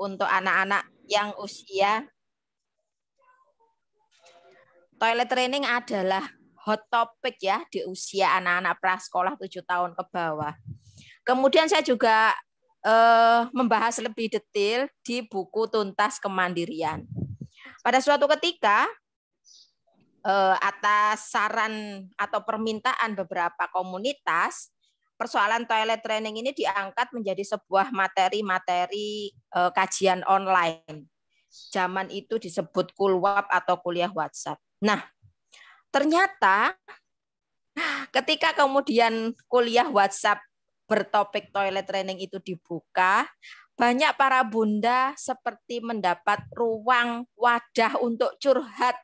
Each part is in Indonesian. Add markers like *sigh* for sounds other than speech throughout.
untuk anak-anak yang usia. Toilet training adalah hot topic ya di usia anak-anak prasekolah 7 tahun ke bawah. Kemudian saya juga eh, membahas lebih detail di buku Tuntas Kemandirian. Pada suatu ketika eh, atas saran atau permintaan beberapa komunitas persoalan toilet training ini diangkat menjadi sebuah materi-materi e, kajian online. Zaman itu disebut kulwap atau kuliah WhatsApp. Nah, ternyata ketika kemudian kuliah WhatsApp bertopik toilet training itu dibuka, banyak para bunda seperti mendapat ruang wadah untuk curhat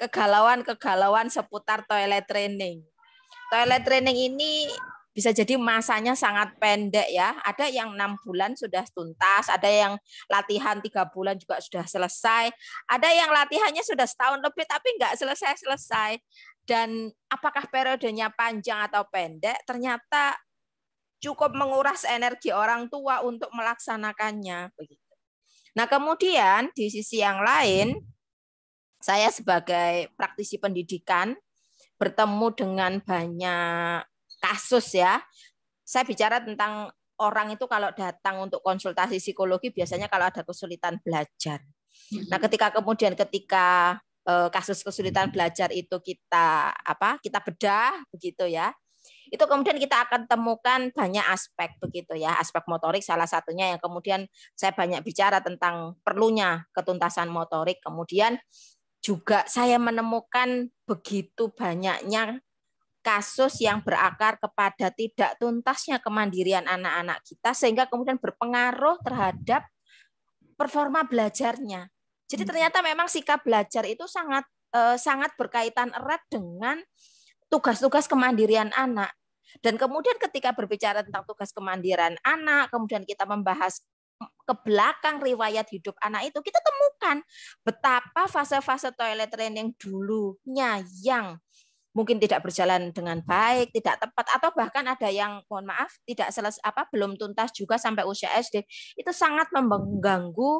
kegalauan-kegalauan seputar toilet training. Toilet training ini bisa jadi masanya sangat pendek ya. Ada yang enam bulan sudah tuntas, ada yang latihan tiga bulan juga sudah selesai, ada yang latihannya sudah setahun lebih tapi nggak selesai-selesai. Dan apakah periodenya panjang atau pendek? Ternyata cukup menguras energi orang tua untuk melaksanakannya. Begitu. Nah kemudian di sisi yang lain, saya sebagai praktisi pendidikan bertemu dengan banyak kasus ya. Saya bicara tentang orang itu kalau datang untuk konsultasi psikologi biasanya kalau ada kesulitan belajar. Mm-hmm. Nah, ketika kemudian ketika eh, kasus kesulitan mm-hmm. belajar itu kita apa? Kita bedah begitu ya itu kemudian kita akan temukan banyak aspek begitu ya aspek motorik salah satunya yang kemudian saya banyak bicara tentang perlunya ketuntasan motorik kemudian juga saya menemukan begitu banyaknya kasus yang berakar kepada tidak tuntasnya kemandirian anak-anak kita sehingga kemudian berpengaruh terhadap performa belajarnya. Jadi hmm. ternyata memang sikap belajar itu sangat eh, sangat berkaitan erat dengan tugas-tugas kemandirian anak. Dan kemudian ketika berbicara tentang tugas kemandirian anak, kemudian kita membahas ke belakang riwayat hidup anak itu, kita temukan betapa fase-fase toilet training dulunya yang mungkin tidak berjalan dengan baik, tidak tepat atau bahkan ada yang mohon maaf tidak selesai apa belum tuntas juga sampai usia SD itu sangat mengganggu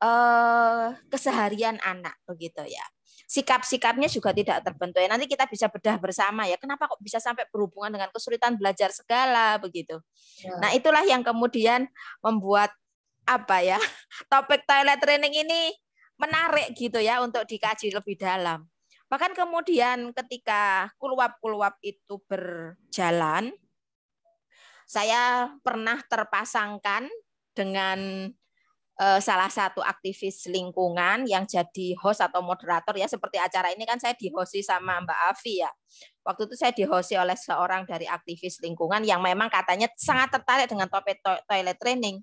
eh, keseharian anak begitu ya. Sikap-sikapnya juga tidak terbentuk. Ya. Nanti kita bisa bedah bersama ya. Kenapa kok bisa sampai berhubungan dengan kesulitan belajar segala begitu. Ya. Nah, itulah yang kemudian membuat apa ya? *laughs* Topik toilet training ini menarik gitu ya untuk dikaji lebih dalam. Bahkan kemudian ketika kulwap kulwap itu berjalan, saya pernah terpasangkan dengan eh, salah satu aktivis lingkungan yang jadi host atau moderator ya seperti acara ini kan saya dihosi sama Mbak Avi ya. Waktu itu saya dihosi oleh seorang dari aktivis lingkungan yang memang katanya sangat tertarik dengan topik toilet training.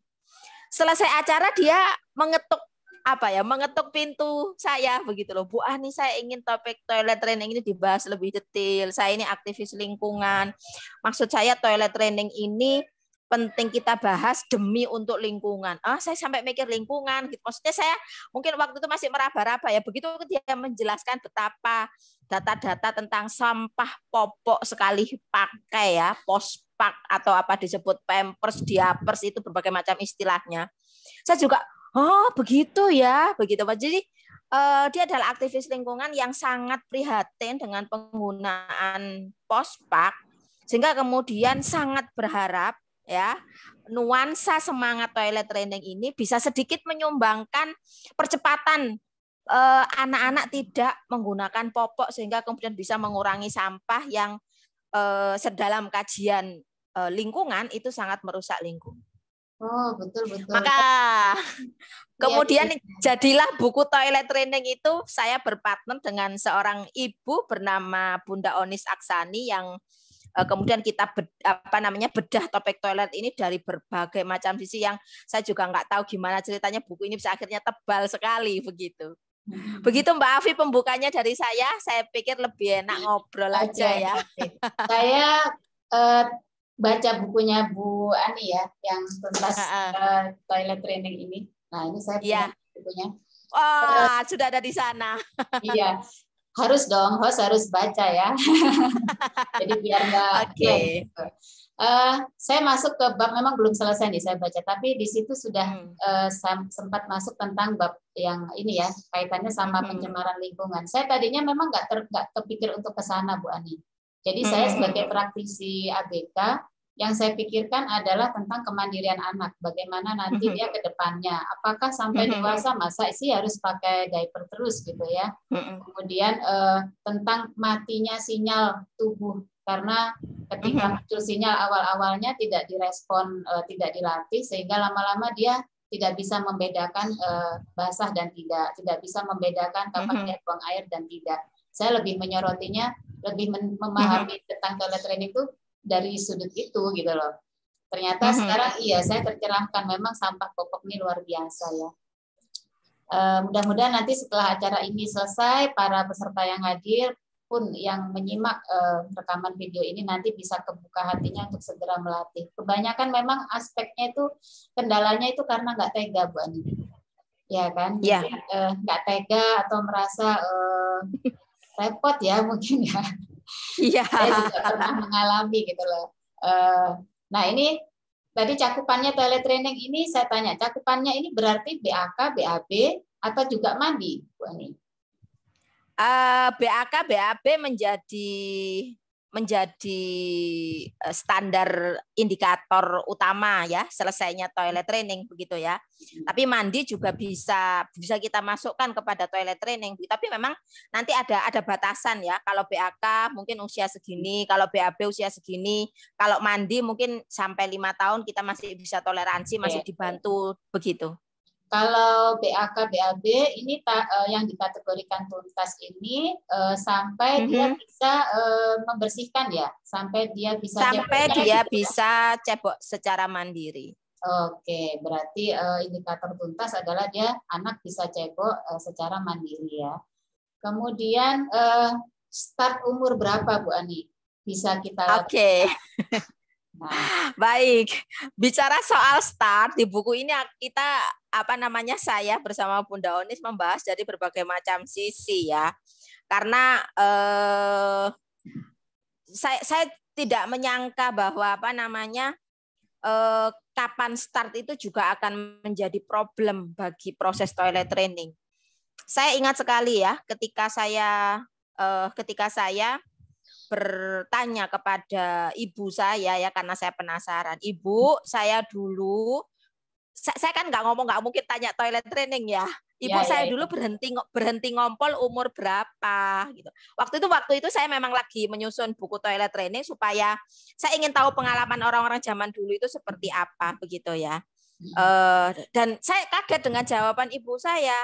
Selesai acara dia mengetuk apa ya mengetuk pintu saya begitu loh Bu Ani ah, saya ingin topik toilet training ini dibahas lebih detail saya ini aktivis lingkungan maksud saya toilet training ini penting kita bahas demi untuk lingkungan ah saya sampai mikir lingkungan gitu maksudnya saya mungkin waktu itu masih meraba-raba ya begitu dia menjelaskan betapa data-data tentang sampah popok sekali pakai ya pospak atau apa disebut pampers diapers itu berbagai macam istilahnya saya juga oh begitu ya begitu pak jadi uh, dia adalah aktivis lingkungan yang sangat prihatin dengan penggunaan pospak sehingga kemudian sangat berharap ya nuansa semangat toilet training ini bisa sedikit menyumbangkan percepatan eh, anak-anak eh, tidak menggunakan popok sehingga kemudian bisa mengurangi sampah yang eh, sedalam kajian eh, lingkungan itu sangat merusak lingkungan. Oh, betul betul. Maka *laughs* iya, kemudian iya. jadilah buku toilet training itu saya berpartner dengan seorang ibu bernama Bunda Onis Aksani yang eh, kemudian kita apa namanya bedah topik toilet ini dari berbagai macam sisi yang saya juga nggak tahu gimana ceritanya buku ini bisa akhirnya tebal sekali begitu. Hmm. Begitu Mbak Afi pembukanya dari saya, saya pikir lebih enak ngobrol aja, ya. Saya eh, baca bukunya Bu Ani ya yang tentang uh, toilet training ini. Nah, ini saya iya. punya yeah. bukunya. Wah, oh, uh, sudah ada di sana. *laughs* iya. Harus dong, host harus baca ya. *laughs* Jadi biar nggak Oke. Okay. Uh, eh, saya masuk ke bab memang belum selesai nih saya baca, tapi di situ sudah hmm. uh, sempat masuk tentang bab yang ini ya kaitannya sama hmm. pencemaran lingkungan. Saya tadinya memang nggak nggak kepikir untuk ke sana Bu Ani, jadi saya hmm. sebagai praktisi ABK yang saya pikirkan adalah tentang kemandirian anak, bagaimana nanti hmm. dia ke depannya. Apakah sampai hmm. dewasa masa sih harus pakai diaper terus gitu ya. Kemudian eh, tentang matinya sinyal tubuh karena ketika muncul sinyal awal-awalnya tidak direspon, eh, tidak dilatih sehingga lama-lama dia tidak bisa membedakan eh, basah dan tidak, tidak bisa membedakan kapan dia buang air dan tidak saya lebih menyorotinya lebih memahami mm-hmm. tentang toilet training itu dari sudut itu gitu loh ternyata mm-hmm. sekarang iya saya tercerahkan memang sampah popok ini luar biasa ya e, mudah-mudahan nanti setelah acara ini selesai para peserta yang hadir pun yang menyimak e, rekaman video ini nanti bisa kebuka hatinya untuk segera melatih. Kebanyakan memang aspeknya itu kendalanya itu karena nggak tega Bu Ani, ya kan? Iya. Yeah. Nggak tega atau merasa uh, repot ya *laughs* mungkin ya. Iya. Saya juga pernah mengalami gitu loh. Eh, nah ini tadi cakupannya toilet training ini saya tanya cakupannya ini berarti BAK, BAB atau juga mandi Bu Ani? Uh, eh, BAK, BAB menjadi menjadi eh, standar indikator utama ya selesainya toilet training begitu ya. Tapi mandi juga bisa bisa kita masukkan kepada toilet training. Tapi memang nanti ada ada batasan ya. Kalau BAK mungkin usia segini, kalau BAB usia segini, kalau mandi mungkin sampai lima tahun kita masih bisa toleransi, masih dibantu begitu. Kalau BAK BAB ini ta, uh, yang dikategorikan tuntas ini uh, sampai mm -hmm. dia bisa uh, membersihkan ya, sampai dia bisa sampai dia gitu, bisa cebok secara mandiri. Oke, berarti uh, indikator tuntas adalah dia anak bisa cebok uh, secara mandiri ya. Kemudian uh, start umur berapa Bu Ani? Bisa kita Oke. Okay. Ya? *laughs* Nah. Baik, bicara soal start di buku ini kita apa namanya saya bersama Bunda Onis membahas dari berbagai macam sisi ya. Karena eh, saya saya tidak menyangka bahwa apa namanya eh, kapan start itu juga akan menjadi problem bagi proses toilet training. Saya ingat sekali ya ketika saya eh, ketika saya bertanya kepada ibu saya ya karena saya penasaran. Ibu, saya dulu saya kan nggak ngomong nggak mungkin tanya toilet training ya. Ibu ya, ya saya ya, dulu ya. berhenti berhenti ngompol umur berapa gitu. Waktu itu waktu itu saya memang lagi menyusun buku toilet training supaya saya ingin tahu pengalaman orang-orang zaman dulu itu seperti apa begitu ya. Uh, dan saya kaget dengan jawaban ibu saya.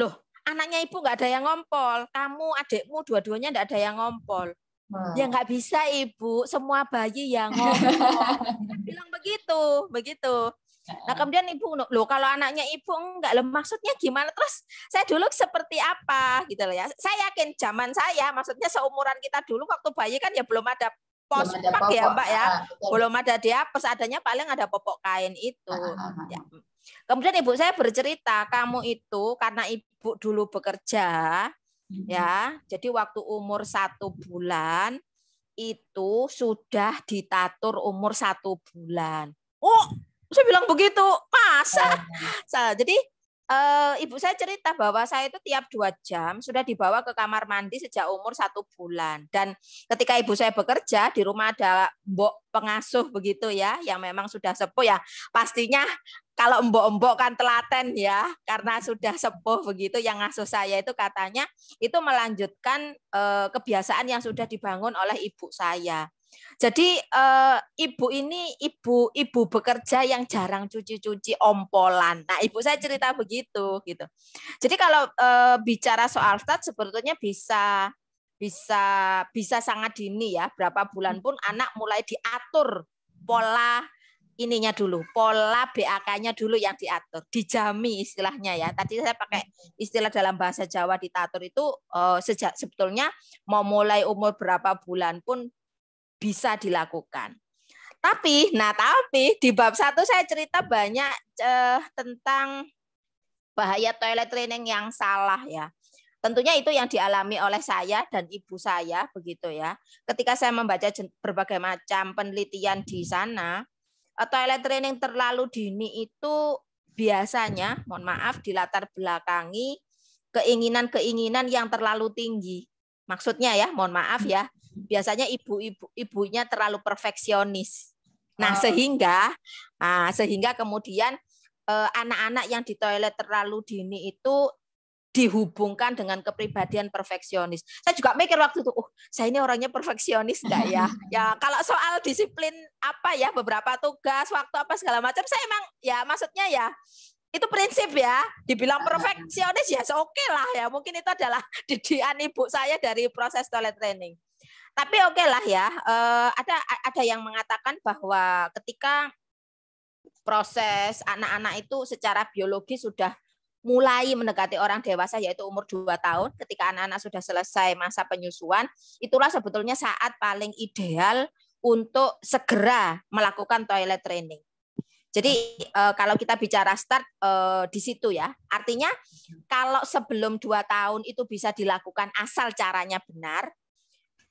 Loh, anaknya ibu nggak ada yang ngompol, kamu adikmu dua-duanya nggak ada yang ngompol. Hmm. Ya nggak bisa ibu, semua bayi yang ngompol. *laughs* Bilang begitu, begitu. Nah kemudian ibu loh kalau anaknya ibu enggak loh maksudnya gimana terus saya dulu seperti apa gitu loh ya. Saya yakin zaman saya maksudnya seumuran kita dulu waktu bayi kan ya belum ada pos ya mbak ya. Ah, belum ada dia pos adanya paling ada popok kain itu. Ah, ah, ah, ah, ya. Kemudian ibu saya bercerita kamu itu karena ibu dulu bekerja ya. Mm-hmm. Jadi waktu umur satu bulan itu sudah ditatur umur satu bulan. Oh, saya bilang begitu, masa? Oh. Salah. Jadi uh, ibu saya cerita bahwa saya itu tiap dua jam sudah dibawa ke kamar mandi sejak umur satu bulan. Dan ketika ibu saya bekerja di rumah ada mbok pengasuh begitu ya, yang memang sudah sepuh ya. Pastinya kalau mbok-mbok kan telaten ya, karena sudah sepuh begitu. Yang ngasuh saya itu katanya itu melanjutkan eh, kebiasaan yang sudah dibangun oleh ibu saya. Jadi uh, ibu ini ibu ibu bekerja yang jarang cuci-cuci ompolan. Nah, ibu saya cerita begitu gitu. Jadi kalau uh, bicara soal start sebetulnya bisa bisa bisa sangat dini ya. Berapa bulan pun anak mulai diatur pola ininya dulu, pola BAK-nya dulu yang diatur, dijami istilahnya ya. Tadi saya pakai istilah dalam bahasa Jawa ditatur itu eh, sejak sebetulnya mau mulai umur berapa bulan pun bisa dilakukan. Tapi, nah tapi di bab satu saya cerita banyak eh, tentang bahaya toilet training yang salah ya. Tentunya itu yang dialami oleh saya dan ibu saya begitu ya. Ketika saya membaca berbagai macam penelitian di sana, eh, toilet training terlalu dini itu biasanya, mohon maaf, dilatar belakangi keinginan-keinginan yang terlalu tinggi. Maksudnya ya, mohon maaf ya, biasanya ibu-ibu ibunya terlalu perfeksionis. Nah, oh. sehingga ah, sehingga kemudian eh, anak-anak yang di toilet terlalu dini itu dihubungkan dengan kepribadian perfeksionis. Saya juga mikir waktu itu, oh, saya ini orangnya perfeksionis enggak ya? *laughs* Ya, kalau soal disiplin apa ya, beberapa tugas, waktu apa segala macam, saya emang ya maksudnya ya itu prinsip ya dibilang ah. perfeksionis ya oke okay lah ya mungkin itu adalah *laughs* didikan ibu saya dari proses toilet training tapi oke okay lah ya. Uh, ada ada yang mengatakan bahwa ketika proses anak-anak itu secara biologi sudah mulai mendekati orang dewasa yaitu umur 2 tahun ketika anak-anak sudah selesai masa penyusuan itulah sebetulnya saat paling ideal untuk segera melakukan toilet training. Jadi eh, kalau kita bicara start eh, di situ ya. Artinya kalau sebelum 2 tahun itu bisa dilakukan asal caranya benar,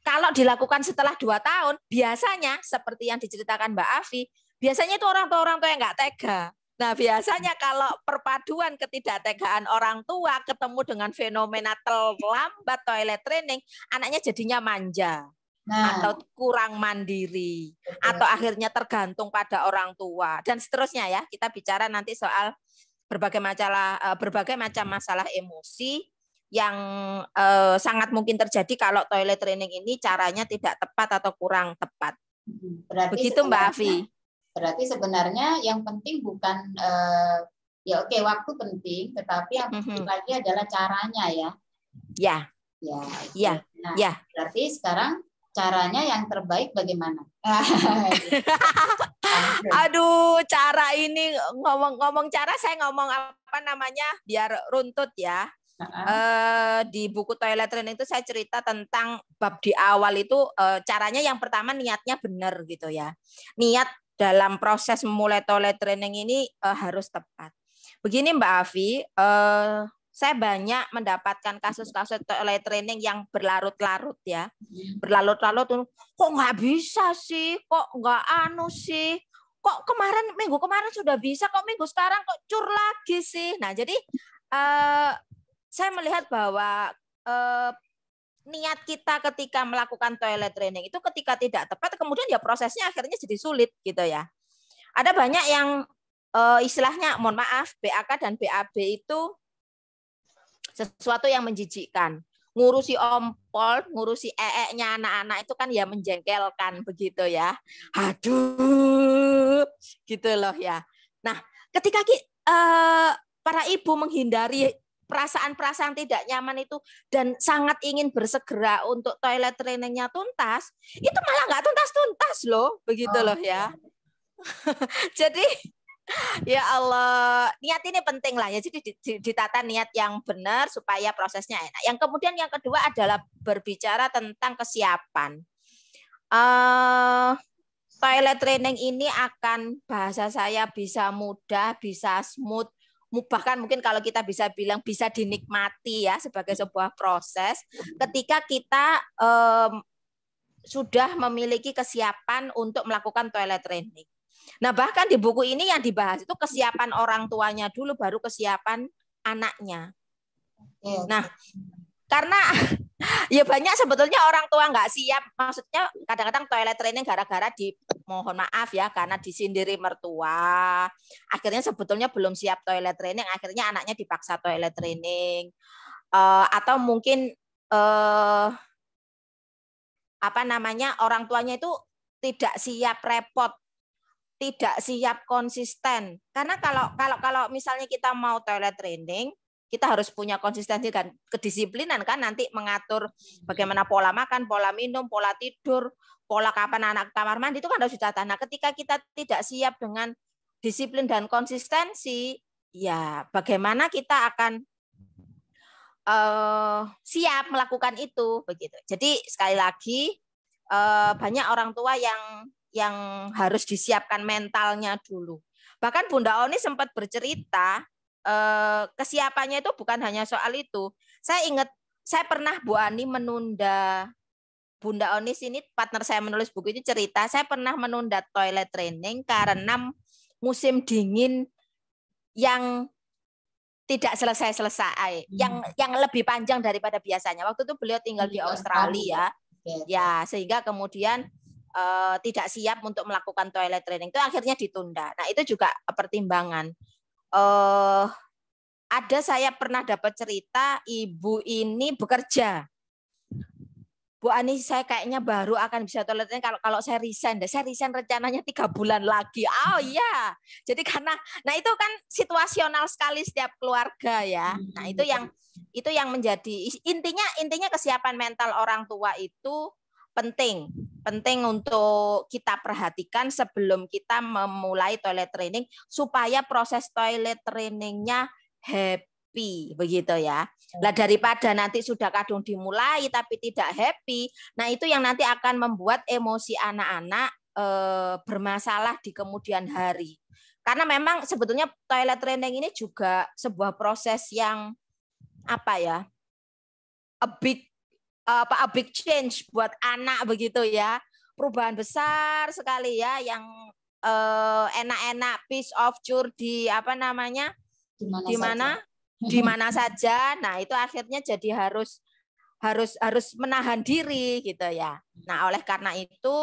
kalau dilakukan setelah dua tahun, biasanya seperti yang diceritakan Mbak Afi, biasanya itu orang tua-orang tua yang nggak tega. Nah, biasanya kalau perpaduan ketidaktegaan orang tua ketemu dengan fenomena terlambat toilet training, anaknya jadinya manja nah. atau kurang mandiri Betul. atau akhirnya tergantung pada orang tua dan seterusnya ya. Kita bicara nanti soal berbagai masalah eh, berbagai macam masalah emosi yang e, sangat mungkin terjadi kalau toilet training ini caranya tidak tepat atau kurang tepat. Hmm, berarti Begitu Mbak Afi. Berarti sebenarnya yang penting bukan e, ya oke waktu penting, tetapi yang penting mm -hmm. lagi adalah caranya ya. Ya. Ya. Ya. Nah, ya. Berarti sekarang caranya yang terbaik bagaimana? *laughs* Aduh, cara ini ngomong-ngomong cara saya ngomong apa namanya biar runtut ya. Uh, di buku toilet training itu saya cerita tentang bab di awal itu uh, caranya yang pertama niatnya benar gitu ya. Niat dalam proses memulai toilet training ini uh, harus tepat. Begini Mbak Avi, uh, saya banyak mendapatkan kasus-kasus toilet training yang berlarut-larut ya. Iya. Berlarut-larut kok nggak bisa sih, kok nggak anu sih, kok kemarin minggu kemarin sudah bisa kok minggu sekarang kok cur lagi sih. Nah, jadi saya melihat bahwa eh, niat kita ketika melakukan toilet training itu ketika tidak tepat kemudian ya prosesnya akhirnya jadi sulit gitu ya. Ada banyak yang eh, istilahnya mohon maaf BAK dan BAB itu sesuatu yang menjijikkan. Ngurusi ompol, ngurusi ee-nya anak-anak itu kan ya menjengkelkan begitu ya. Aduh, gitu loh ya. Nah, ketika eh, para ibu menghindari perasaan-perasaan tidak nyaman itu dan sangat ingin bersegera untuk toilet trainingnya tuntas, itu malah nggak tuntas-tuntas loh, begitu oh. loh ya. *laughs* Jadi ya Allah, niat ini penting lah ya. Jadi ditata niat yang benar supaya prosesnya enak. Yang kemudian yang kedua adalah berbicara tentang kesiapan. Uh, toilet training ini akan bahasa saya bisa mudah, bisa smooth, bahkan mungkin kalau kita bisa bilang bisa dinikmati ya sebagai sebuah proses ketika kita um, sudah memiliki kesiapan untuk melakukan toilet training. Nah, bahkan di buku ini yang dibahas itu kesiapan orang tuanya dulu baru kesiapan anaknya. Nah, karena *laughs* ya banyak sebetulnya orang tua nggak siap. Maksudnya kadang-kadang toilet training gara-gara di mohon maaf ya karena disindiri mertua. Akhirnya sebetulnya belum siap toilet training, akhirnya anaknya dipaksa toilet training. Uh, atau mungkin uh, apa namanya orang tuanya itu tidak siap repot tidak siap konsisten karena kalau kalau kalau misalnya kita mau toilet training kita harus punya konsistensi dan kedisiplinan kan nanti mengatur hmm. bagaimana pola makan, pola minum, pola tidur, pola kapan anak kamar mandi itu kan harus dicatat. Nah, ketika kita tidak siap dengan disiplin dan konsistensi, ya bagaimana kita akan uh, siap melakukan itu begitu. Jadi sekali lagi uh, banyak orang tua yang yang harus disiapkan mentalnya dulu. Bahkan Bunda Oni sempat bercerita Eh, kesiapannya itu bukan hanya soal itu. Saya ingat saya pernah Bu Ani menunda Bunda Onis ini partner saya menulis buku itu cerita saya pernah menunda toilet training karena musim dingin yang tidak selesai-selesai, hmm. yang yang lebih panjang daripada biasanya. Waktu itu beliau tinggal di iya, Australia, ya, ya sehingga kemudian uh, tidak siap untuk melakukan toilet training itu akhirnya ditunda. Nah itu juga pertimbangan eh, ada saya pernah dapat cerita ibu ini bekerja. Bu Ani, saya kayaknya baru akan bisa toiletnya kalau kalau saya resign. Saya resign rencananya tiga bulan lagi. Oh iya. Jadi karena, nah itu kan situasional sekali setiap keluarga ya. Nah itu yang itu yang menjadi intinya intinya kesiapan mental orang tua itu penting penting untuk kita perhatikan sebelum kita memulai toilet training supaya proses toilet trainingnya happy begitu ya. Lah daripada nanti sudah kadung dimulai tapi tidak happy, nah itu yang nanti akan membuat emosi anak-anak e, bermasalah di kemudian hari. Karena memang sebetulnya toilet training ini juga sebuah proses yang apa ya? a big Eh, apa big change buat anak begitu ya perubahan besar sekali ya yang eh, enak-enak uh, piece of cure di apa namanya di mana *laughs* di mana saja nah itu akhirnya jadi harus harus harus menahan diri gitu ya nah oleh karena itu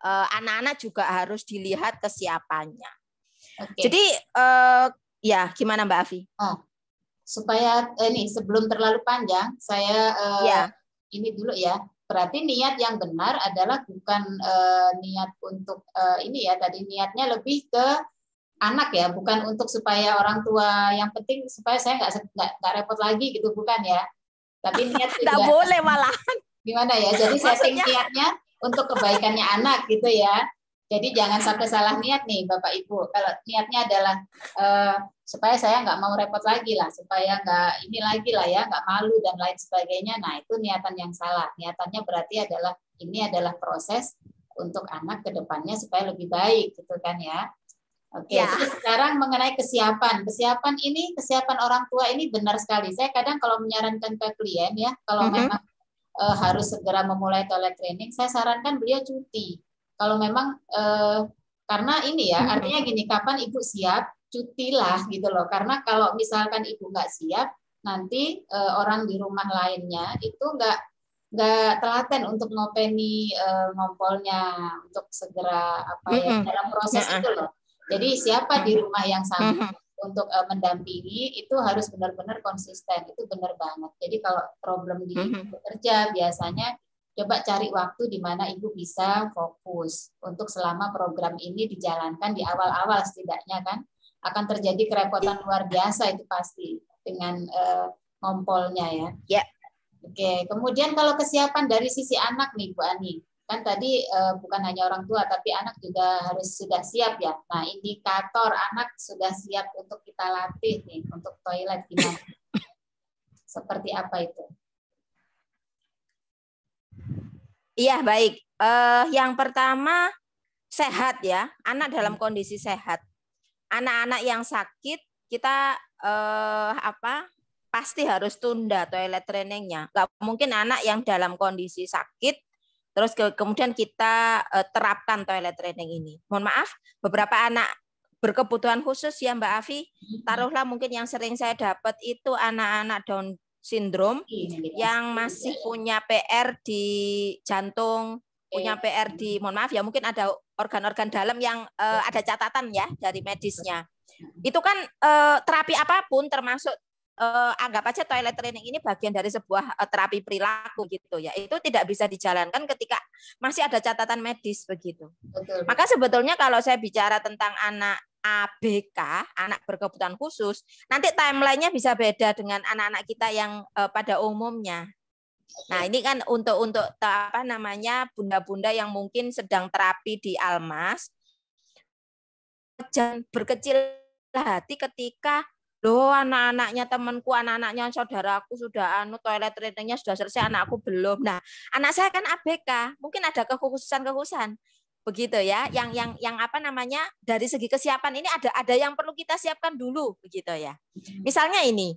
anak eh, anak-anak juga harus dilihat kesiapannya okay. jadi uh, ya gimana Mbak Avi oh supaya eh, nih sebelum terlalu panjang saya eh, ya. ini dulu ya. Berarti niat yang benar adalah bukan eh, niat untuk eh, ini ya tadi niatnya lebih ke anak ya, bukan untuk supaya orang tua yang penting supaya saya nggak nggak repot lagi gitu bukan ya. Tapi *laughs* niat tidak boleh malah Gimana ya? Jadi saya setting niatnya untuk kebaikannya anak gitu ya. Jadi jangan sampai salah niat nih Bapak Ibu. Kalau niatnya adalah eh, supaya saya nggak mau repot lagi lah, supaya nggak ini lagi lah ya, nggak malu dan lain sebagainya. Nah itu niatan yang salah. Niatannya berarti adalah ini adalah proses untuk anak kedepannya supaya lebih baik gitu kan ya. Oke, ya. sekarang mengenai kesiapan. Kesiapan ini, kesiapan orang tua ini benar sekali. Saya kadang kalau menyarankan ke klien ya, kalau mm -hmm. memang eh, harus segera memulai toilet training, saya sarankan beliau cuti kalau memang eh, karena ini ya hmm. artinya gini kapan ibu siap cuti lah gitu loh karena kalau misalkan ibu nggak siap nanti eh, orang di rumah lainnya itu nggak nggak telaten untuk ngopeni eh, ngompolnya untuk segera apa ya hmm. dalam proses itu loh jadi siapa di hmm. rumah yang sama untuk uh, mendampingi itu harus benar-benar konsisten itu benar banget jadi kalau problem di mm bekerja biasanya coba cari waktu di mana ibu bisa fokus untuk selama program ini dijalankan di awal-awal setidaknya kan akan terjadi kerepotan luar biasa itu pasti dengan uh, ngompolnya ya. Ya. Yeah. Oke, kemudian kalau kesiapan dari sisi anak nih Bu Ani, kan tadi uh, bukan hanya orang tua tapi anak juga harus sudah siap ya. Nah indikator anak sudah siap untuk kita latih nih untuk toilet gimana? Seperti apa itu? Iya, baik. Uh, yang pertama sehat ya, anak dalam hmm. kondisi sehat. Anak-anak yang sakit kita uh, apa pasti harus tunda toilet trainingnya. Gak mungkin anak yang dalam kondisi sakit terus ke, kemudian kita uh, terapkan toilet training ini. Mohon maaf, beberapa anak berkebutuhan khusus ya Mbak Afi, hmm. taruhlah mungkin yang sering saya dapat itu anak-anak down sindrom iya, yang masih punya PR di jantung, punya iya. PR di mohon maaf ya mungkin ada organ-organ dalam yang uh, ada catatan ya dari medisnya. Itu kan uh, terapi apapun termasuk uh, anggap aja toilet training ini bagian dari sebuah uh, terapi perilaku gitu ya. Itu tidak bisa dijalankan ketika masih ada catatan medis begitu. Maka sebetulnya kalau saya bicara tentang anak ABK, anak berkebutuhan khusus, nanti timelinenya bisa beda dengan anak-anak kita yang uh, pada umumnya. Nah, ini kan untuk untuk apa namanya bunda-bunda yang mungkin sedang terapi di Almas. Jangan berkecil hati ketika loh anak-anaknya temanku, anak-anaknya saudaraku sudah anu toilet trainingnya sudah selesai, anakku belum. Nah, anak saya kan ABK, mungkin ada kekhususan-kekhususan begitu ya yang yang yang apa namanya dari segi kesiapan ini ada ada yang perlu kita siapkan dulu begitu ya hmm. misalnya ini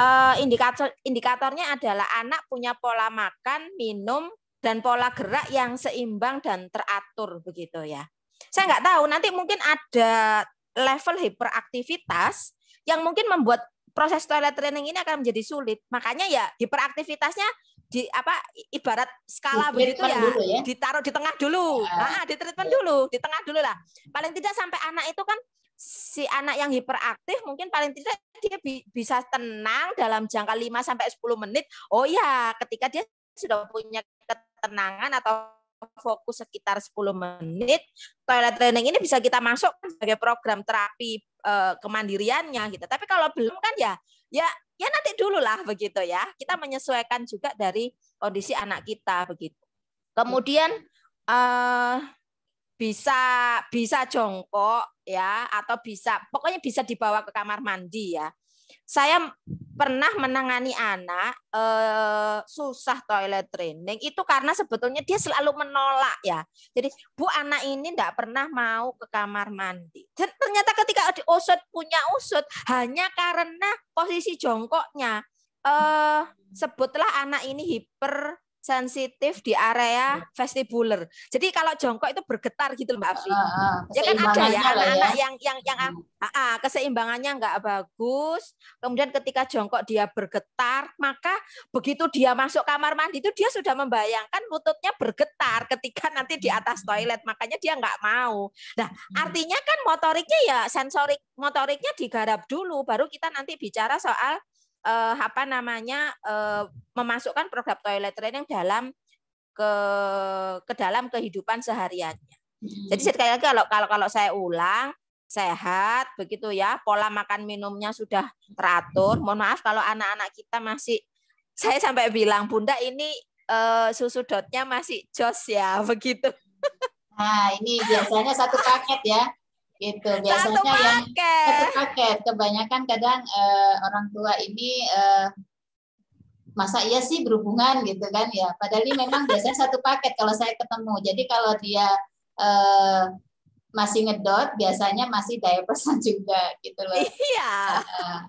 eh, indikator indikatornya adalah anak punya pola makan minum dan pola gerak yang seimbang dan teratur begitu ya saya nggak tahu nanti mungkin ada level hiperaktivitas yang mungkin membuat proses toilet training ini akan menjadi sulit makanya ya hiperaktivitasnya di apa ibarat skala di begitu ya, ya ditaruh di tengah dulu ya. nah, di treatment ya. dulu di tengah dulu lah paling tidak sampai anak itu kan si anak yang hiperaktif mungkin paling tidak dia bi bisa tenang dalam jangka 5 sampai 10 menit. Oh ya, ketika dia sudah punya ketenangan atau fokus sekitar 10 menit, toilet training ini bisa kita masuk sebagai program terapi uh, kemandiriannya gitu. Tapi kalau belum kan ya ya ya nanti dulu lah begitu ya. Kita menyesuaikan juga dari kondisi anak kita begitu. Kemudian uh, bisa bisa jongkok ya atau bisa pokoknya bisa dibawa ke kamar mandi ya saya pernah menangani anak eh, susah toilet training itu karena sebetulnya dia selalu menolak ya. Jadi bu anak ini tidak pernah mau ke kamar mandi. Dan ternyata ketika usut punya usut hanya karena posisi jongkoknya. Eh, sebutlah anak ini hiper sensitif di area vestibular. Jadi kalau jongkok itu bergetar gitu Mbak Afi. Uh, uh, ya kan ada ya, ya. anak-anak ya. yang yang yang uh, uh, keseimbangannya nggak bagus. Kemudian ketika jongkok dia bergetar, maka begitu dia masuk kamar mandi itu dia sudah membayangkan lututnya bergetar ketika nanti di atas toilet. Makanya dia nggak mau. Nah, hmm. artinya kan motoriknya ya sensorik motoriknya digarap dulu baru kita nanti bicara soal eh, apa namanya eh, memasukkan program toilet training dalam ke ke dalam kehidupan sehariannya. Hmm. Jadi sekali lagi kalau kalau kalau saya ulang sehat begitu ya pola makan minumnya sudah teratur. Mohon maaf kalau anak-anak kita masih *laughs* saya sampai bilang bunda ini eh, susu dotnya masih jos ya *laughs* begitu. Nah ini biasanya satu paket ya itu biasanya satu yang satu paket kebanyakan kadang uh, orang tua ini uh, masa iya sih berhubungan gitu kan ya padahal ini memang *laughs* biasanya satu paket kalau saya ketemu jadi kalau dia uh, masih ngedot biasanya masih diapersan *laughs* juga gitu loh iya uh,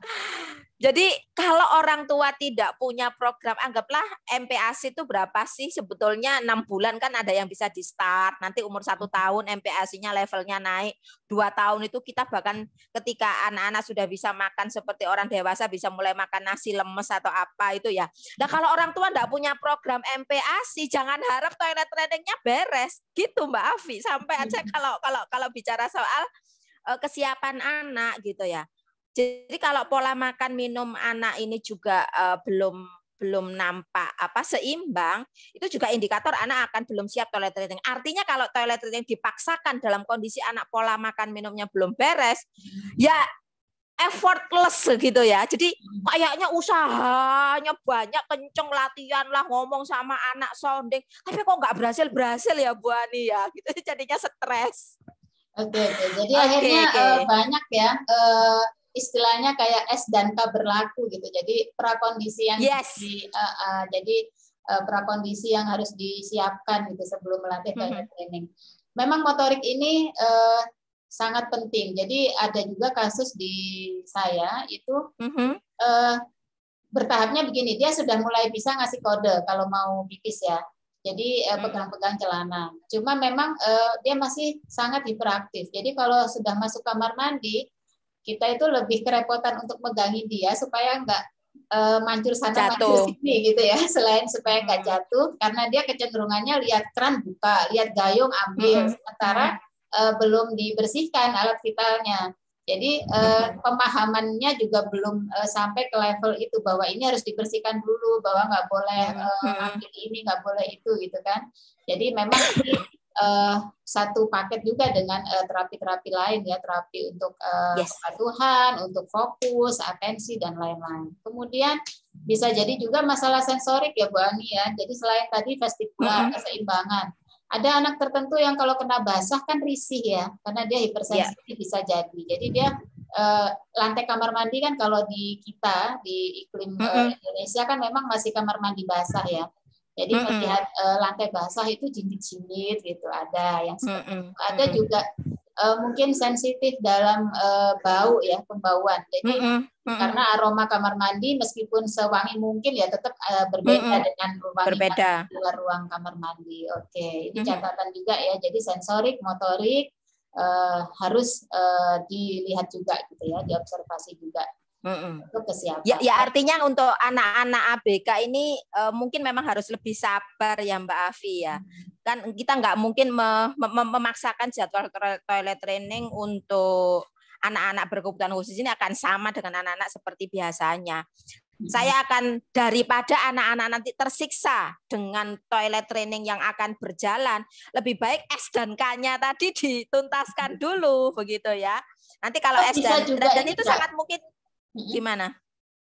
jadi kalau orang tua tidak punya program, anggaplah MPAS itu berapa sih sebetulnya enam bulan kan ada yang bisa di start. Nanti umur satu tahun mpas nya levelnya naik, dua tahun itu kita bahkan ketika anak-anak sudah bisa makan seperti orang dewasa bisa mulai makan nasi lemes atau apa itu ya. Nah kalau orang tua tidak punya program MPAS, jangan harap toilet trainingnya beres gitu Mbak Avi. Sampai aja hmm. kalau kalau kalau bicara soal eh, kesiapan anak gitu ya. Jadi kalau pola makan minum anak ini juga uh, belum belum nampak apa seimbang, itu juga indikator anak akan belum siap toilet training. Artinya kalau toilet training dipaksakan dalam kondisi anak pola makan minumnya belum beres, ya effortless gitu ya. Jadi kayaknya usahanya banyak, kenceng latihan lah, ngomong sama anak sounding, tapi kok nggak berhasil berhasil ya Bu Ani ya, *laughs* gitu jadinya stres. Oke, oke. jadi okay, akhirnya okay. Uh, eh, banyak ya uh, istilahnya kayak S dan K berlaku gitu. Jadi prakondisi yang yes. di, uh, uh, jadi uh, prakondisi yang harus disiapkan gitu sebelum melatih mm -hmm. training. Memang motorik ini uh, sangat penting. Jadi ada juga kasus di saya itu mm -hmm. uh, bertahapnya begini. Dia sudah mulai bisa ngasih kode kalau mau pipis ya. Jadi mm-hmm. pegang-pegang celana. Cuma memang uh, dia masih sangat hiperaktif. Jadi kalau sudah masuk kamar mandi, kita itu lebih kerepotan untuk megangi dia supaya nggak uh, mancur sana jatuh. mancur sini gitu ya *laughs* selain supaya nggak hmm. jatuh karena dia kecenderungannya lihat keran buka lihat gayung ambil hmm. sementara uh, belum dibersihkan alat vitalnya jadi uh, pemahamannya juga belum uh, sampai ke level itu bahwa ini harus dibersihkan dulu, bahwa nggak boleh uh, ambil ini, nggak boleh itu gitu kan. Jadi memang uh, satu paket juga dengan eh, terapi-terapi uh, lain ya, terapi untuk uh, yes. kepatuhan, untuk fokus, atensi dan lain-lain. Kemudian bisa jadi juga masalah sensorik ya Bu Ani ya. Jadi selain tadi vestibular mm -hmm. keseimbangan, ada anak tertentu yang kalau kena basah kan risih ya, karena dia hipersensitif yeah. bisa jadi. Jadi dia lantai kamar mandi kan kalau di kita di iklim Indonesia kan memang masih kamar mandi basah ya. Jadi mm -hmm. melihat uh, lantai basah itu jinjit-jinjit gitu ada yang mm -hmm. ada juga uh, mungkin sensitif dalam uh, bau ya pembauan. Jadi mm -hmm. karena aroma kamar mandi meskipun sewangi mungkin ya tetap uh, berbeda mm -hmm. dengan wangi berbeda. luar ruang kamar mandi. Oke, okay. ini mm -hmm. catatan juga ya. Jadi sensorik, motorik uh, harus uh, dilihat juga gitu ya, diobservasi juga. Mm-mm. Untuk Ya, ya artinya untuk anak-anak ABK ini uh, mungkin memang harus lebih sabar ya Mbak Afi ya. Mm. Kan kita nggak mungkin me- me- memaksakan jadwal toilet training untuk anak-anak berkebutuhan khusus ini akan sama dengan anak-anak seperti biasanya. Mm. Saya akan daripada anak-anak nanti tersiksa dengan toilet training yang akan berjalan, lebih baik S dan K-nya tadi dituntaskan dulu begitu ya. Nanti kalau oh, S dan, dan, dan itu juga. sangat mungkin Gimana?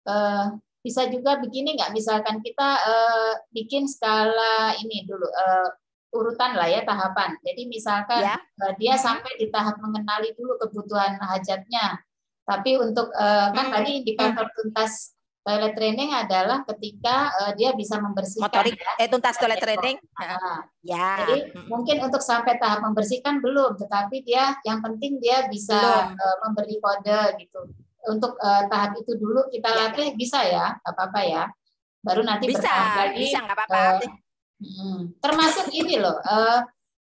Uh, bisa juga begini nggak? Misalkan kita uh, bikin skala ini dulu uh, urutan lah ya tahapan. Jadi misalkan ya. uh, dia sampai di tahap mengenali dulu kebutuhan hajatnya. Tapi untuk uh, kan tadi indikator tuntas toilet training adalah ketika uh, dia bisa membersihkan motorik ya. eh tuntas toilet training. Uh, ya. Jadi hmm. mungkin untuk sampai tahap membersihkan belum, tetapi dia yang penting dia bisa uh, memberi kode gitu untuk uh, tahap itu dulu kita iya. latih bisa ya, nggak apa-apa ya. Baru nanti bisa, lagi, bisa nggak apa-apa. Uh, hmm, termasuk ini loh, uh,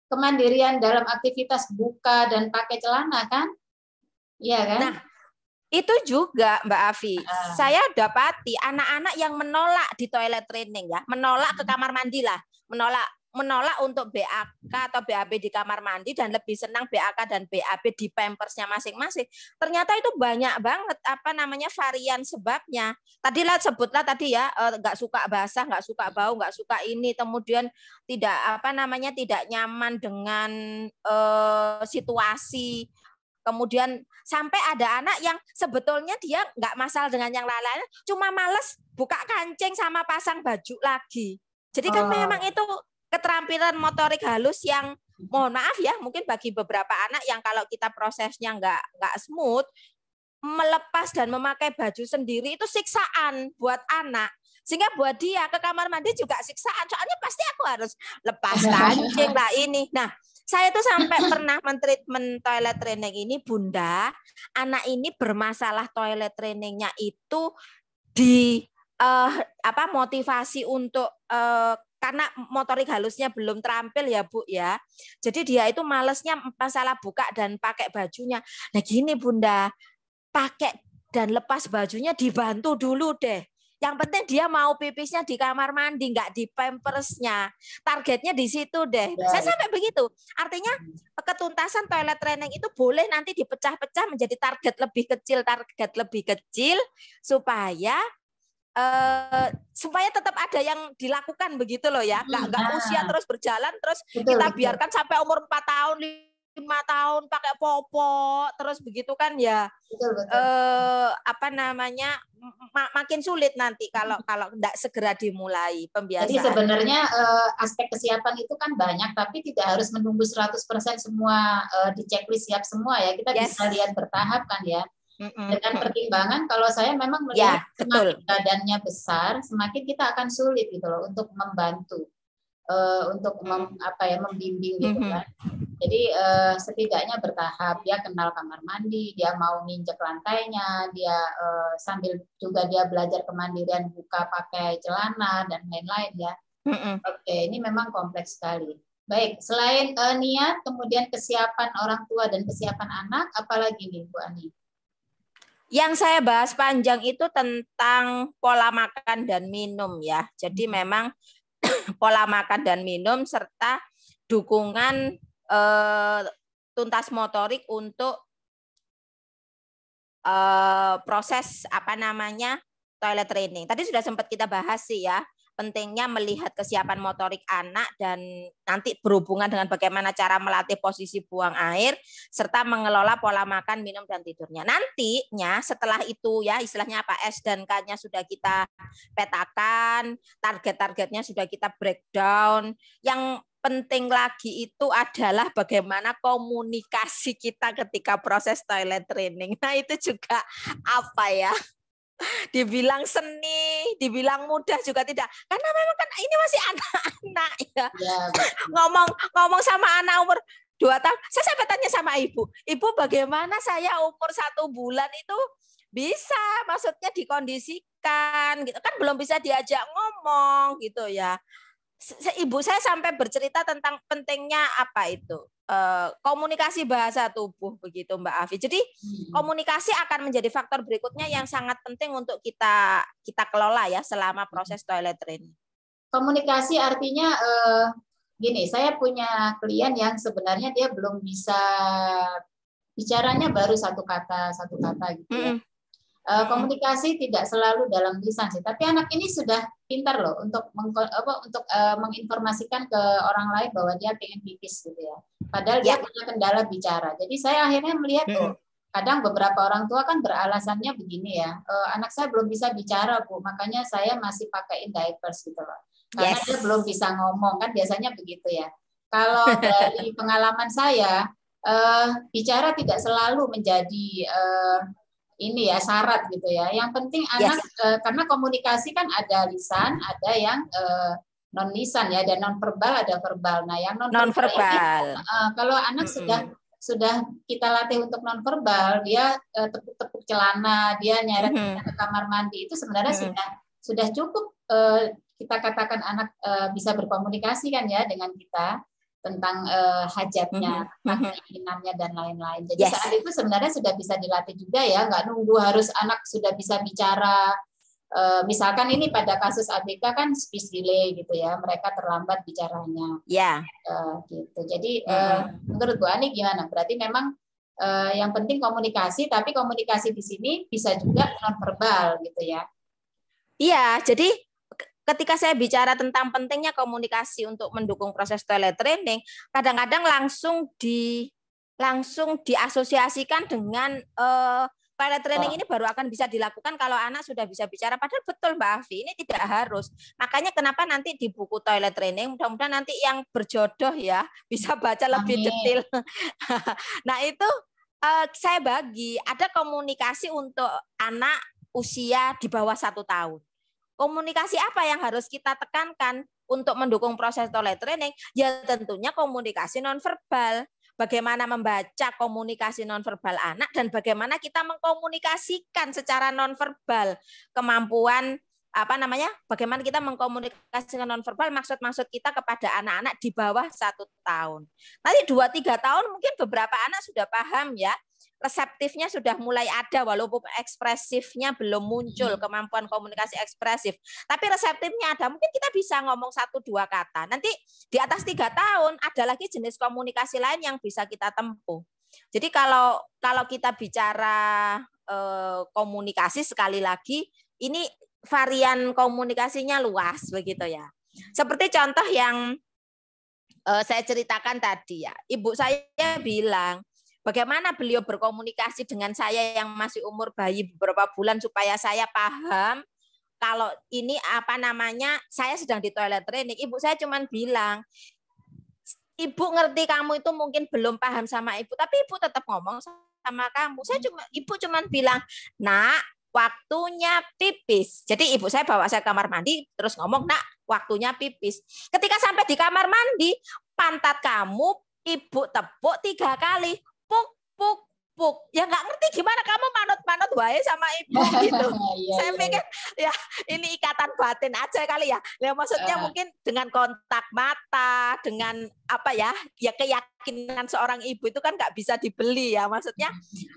kemandirian dalam aktivitas buka dan pakai celana kan? Iya kan? Nah, itu juga Mbak Avi, uh. Ah. saya dapati anak-anak yang menolak di toilet training ya, menolak ke kamar mandi lah, menolak menolak untuk BAK atau BAB di kamar mandi dan lebih senang BAK dan BAB di pampersnya masing-masing. Ternyata itu banyak banget apa namanya varian sebabnya. Tadi lah sebutlah tadi ya eh, nggak suka basah, nggak suka bau, nggak suka ini, kemudian tidak apa namanya tidak nyaman dengan uh, situasi kemudian sampai ada anak yang sebetulnya dia nggak masalah dengan yang lain-lain, cuma males buka kancing sama pasang baju lagi. Jadi kan oh. memang itu keterampilan motorik halus yang mohon maaf ya mungkin bagi beberapa anak yang kalau kita prosesnya nggak nggak smooth melepas dan memakai baju sendiri itu siksaan buat anak sehingga buat dia ke kamar mandi juga siksaan soalnya pasti aku harus lepas *laughs* kancing lah ini nah saya tuh sampai pernah mentreatment toilet training ini bunda anak ini bermasalah toilet trainingnya itu di uh, apa motivasi untuk uh, karena motorik halusnya belum terampil ya Bu ya. Jadi dia itu malesnya masalah buka dan pakai bajunya. Nah gini Bunda, pakai dan lepas bajunya dibantu dulu deh. Yang penting dia mau pipisnya di kamar mandi, nggak di pampersnya. Targetnya di situ deh. Ya. Saya sampai begitu. Artinya ketuntasan toilet training itu boleh nanti dipecah-pecah menjadi target lebih kecil, target lebih kecil supaya uh, supaya tetap ada yang dilakukan begitu loh ya hmm, nggak nggak ah. usia terus berjalan terus betul, kita betul. biarkan sampai umur 4 tahun lima tahun pakai popo terus begitu kan ya Eh uh, apa namanya makin sulit nanti kalau hmm. kalau tidak segera dimulai pembiasaan. Jadi sebenarnya eh, aspek kesiapan itu kan banyak tapi tidak harus menunggu 100% semua eh, diceklis siap semua ya kita yes. bisa lihat bertahap kan ya mm Dengan pertimbangan kalau saya memang ya, melihat ya, semakin badannya besar, semakin kita akan sulit gitu loh untuk membantu, uh, untuk mem, apa ya membimbing gitu mm-hmm. kan. Jadi uh, setidaknya bertahap dia kenal kamar mandi, dia mau nginjek lantainya, dia uh, sambil juga dia belajar kemandirian buka pakai celana dan lain-lain ya. Mm-mm. Oke, ini memang kompleks sekali. Baik, selain uh, niat, kemudian kesiapan orang tua dan kesiapan anak, apalagi nih Bu Ani? Yang saya bahas panjang itu tentang pola makan dan minum ya. Jadi hmm. memang *clears throat* pola makan dan minum serta dukungan eh, tuntas motorik untuk eh, proses apa namanya toilet training. Tadi sudah sempat kita bahas sih ya pentingnya melihat kesiapan motorik anak dan nanti berhubungan dengan bagaimana cara melatih posisi buang air serta mengelola pola makan, minum dan tidurnya. Nantinya setelah itu ya istilahnya apa S dan K-nya sudah kita petakan, target-targetnya sudah kita breakdown. Yang penting lagi itu adalah bagaimana komunikasi kita ketika proses toilet training. Nah, itu juga apa ya? dibilang seni, dibilang mudah juga tidak. Karena memang kan ini masih anak-anak ya. ya ngomong ngomong sama anak umur dua tahun. Saya sampai tanya sama ibu, ibu bagaimana saya umur satu bulan itu bisa, maksudnya dikondisikan gitu kan belum bisa diajak ngomong gitu ya. Ibu saya sampai bercerita tentang pentingnya apa itu Eh, komunikasi bahasa tubuh begitu Mbak Afi. Jadi hmm. komunikasi akan menjadi faktor berikutnya yang sangat penting untuk kita kita kelola ya selama hmm. proses toilet training. Komunikasi artinya eh, gini, saya punya klien yang sebenarnya dia belum bisa bicaranya baru satu kata satu kata gitu ya. Mm Eh, komunikasi tidak selalu dalam tulisan sih, tapi anak ini sudah pintar loh untuk meng, apa, untuk uh, menginformasikan ke orang lain bahwa dia ingin pipis gitu ya. Padahal ya. dia punya kendala bicara. Jadi saya akhirnya melihat tuh kadang beberapa orang tua kan beralasannya begini ya, e, anak saya belum bisa bicara bu, makanya saya masih pakaiin diapers gitu loh. Karena yes. dia belum bisa ngomong kan biasanya begitu ya. Kalau *laughs* dari pengalaman saya, uh, bicara tidak selalu menjadi uh, ini ya syarat gitu ya. Yang penting anak yes. Eh, karena komunikasi kan ada lisan, ada yang eh, non lisan ya, ada non verbal, ada verbal. Nah, yang non verbal, non -verbal. Ini, eh, kalau anak mm -hmm. sudah sudah kita latih untuk non verbal, dia tepuk-tepuk celana, dia nyeret mm -hmm. ke kamar mandi itu sebenarnya mm -hmm. sudah sudah cukup kita katakan anak bisa berkomunikasi kan ya dengan kita tentang uh, hajatnya, mm-hmm. tentang mm-hmm. keinginannya dan lain-lain. Jadi yes. saat itu sebenarnya sudah bisa dilatih juga ya, nggak nunggu harus anak sudah bisa bicara. Uh, misalkan ini pada kasus ABK kan speech delay gitu ya, mereka terlambat bicaranya. Ya. Yeah. Uh, gitu. Jadi uh, menurut Bu Ani gimana? Berarti memang uh, yang penting komunikasi, tapi komunikasi di sini bisa juga non verbal gitu ya. Iya, jadi ketika saya bicara tentang pentingnya komunikasi untuk mendukung proses toilet training, kadang-kadang langsung di langsung diasosiasikan dengan uh, eh, toilet training ini baru akan bisa dilakukan kalau anak sudah bisa bicara. Padahal betul Mbak Afi, ini tidak harus. Makanya kenapa nanti di buku toilet training, mudah-mudahan nanti yang berjodoh ya *laughs* bisa baca lebih detail. *laughs* nah itu eh, saya bagi ada komunikasi untuk anak usia di bawah satu tahun Komunikasi apa yang harus kita tekankan untuk mendukung proses toilet training? Ya tentunya komunikasi nonverbal. Bagaimana membaca komunikasi nonverbal anak dan bagaimana kita mengkomunikasikan secara nonverbal kemampuan apa namanya bagaimana kita mengkomunikasikan nonverbal maksud-maksud kita kepada anak-anak di bawah satu tahun. Nanti dua tiga tahun mungkin beberapa anak sudah paham ya reseptifnya sudah mulai ada walaupun ekspresifnya belum muncul hmm. kemampuan komunikasi ekspresif tapi reseptifnya ada mungkin kita bisa ngomong satu dua kata nanti di atas tiga tahun ada lagi jenis komunikasi lain yang bisa kita tempuh jadi kalau kalau kita bicara eh, komunikasi sekali lagi ini varian komunikasinya luas begitu ya seperti contoh yang eh, saya ceritakan tadi ya ibu saya bilang Bagaimana beliau berkomunikasi dengan saya yang masih umur bayi beberapa bulan supaya saya paham kalau ini apa namanya saya sedang di toilet training. Ibu saya cuman bilang, ibu ngerti kamu itu mungkin belum paham sama ibu, tapi ibu tetap ngomong sama kamu. Saya cuma ibu cuman bilang, nak waktunya pipis. Jadi ibu saya bawa saya ke kamar mandi terus ngomong, "Nak, waktunya pipis." Ketika sampai di kamar mandi, pantat kamu ibu tepuk tiga kali puk puk ya nggak ngerti gimana kamu manut-manut wae sama ibu *laughs* gitu iya, iya, saya iya. pikir ya ini ikatan batin aja kali ya ya maksudnya mungkin dengan kontak mata dengan apa ya ya keyakinan keyakinan seorang ibu itu kan nggak bisa dibeli ya. Maksudnya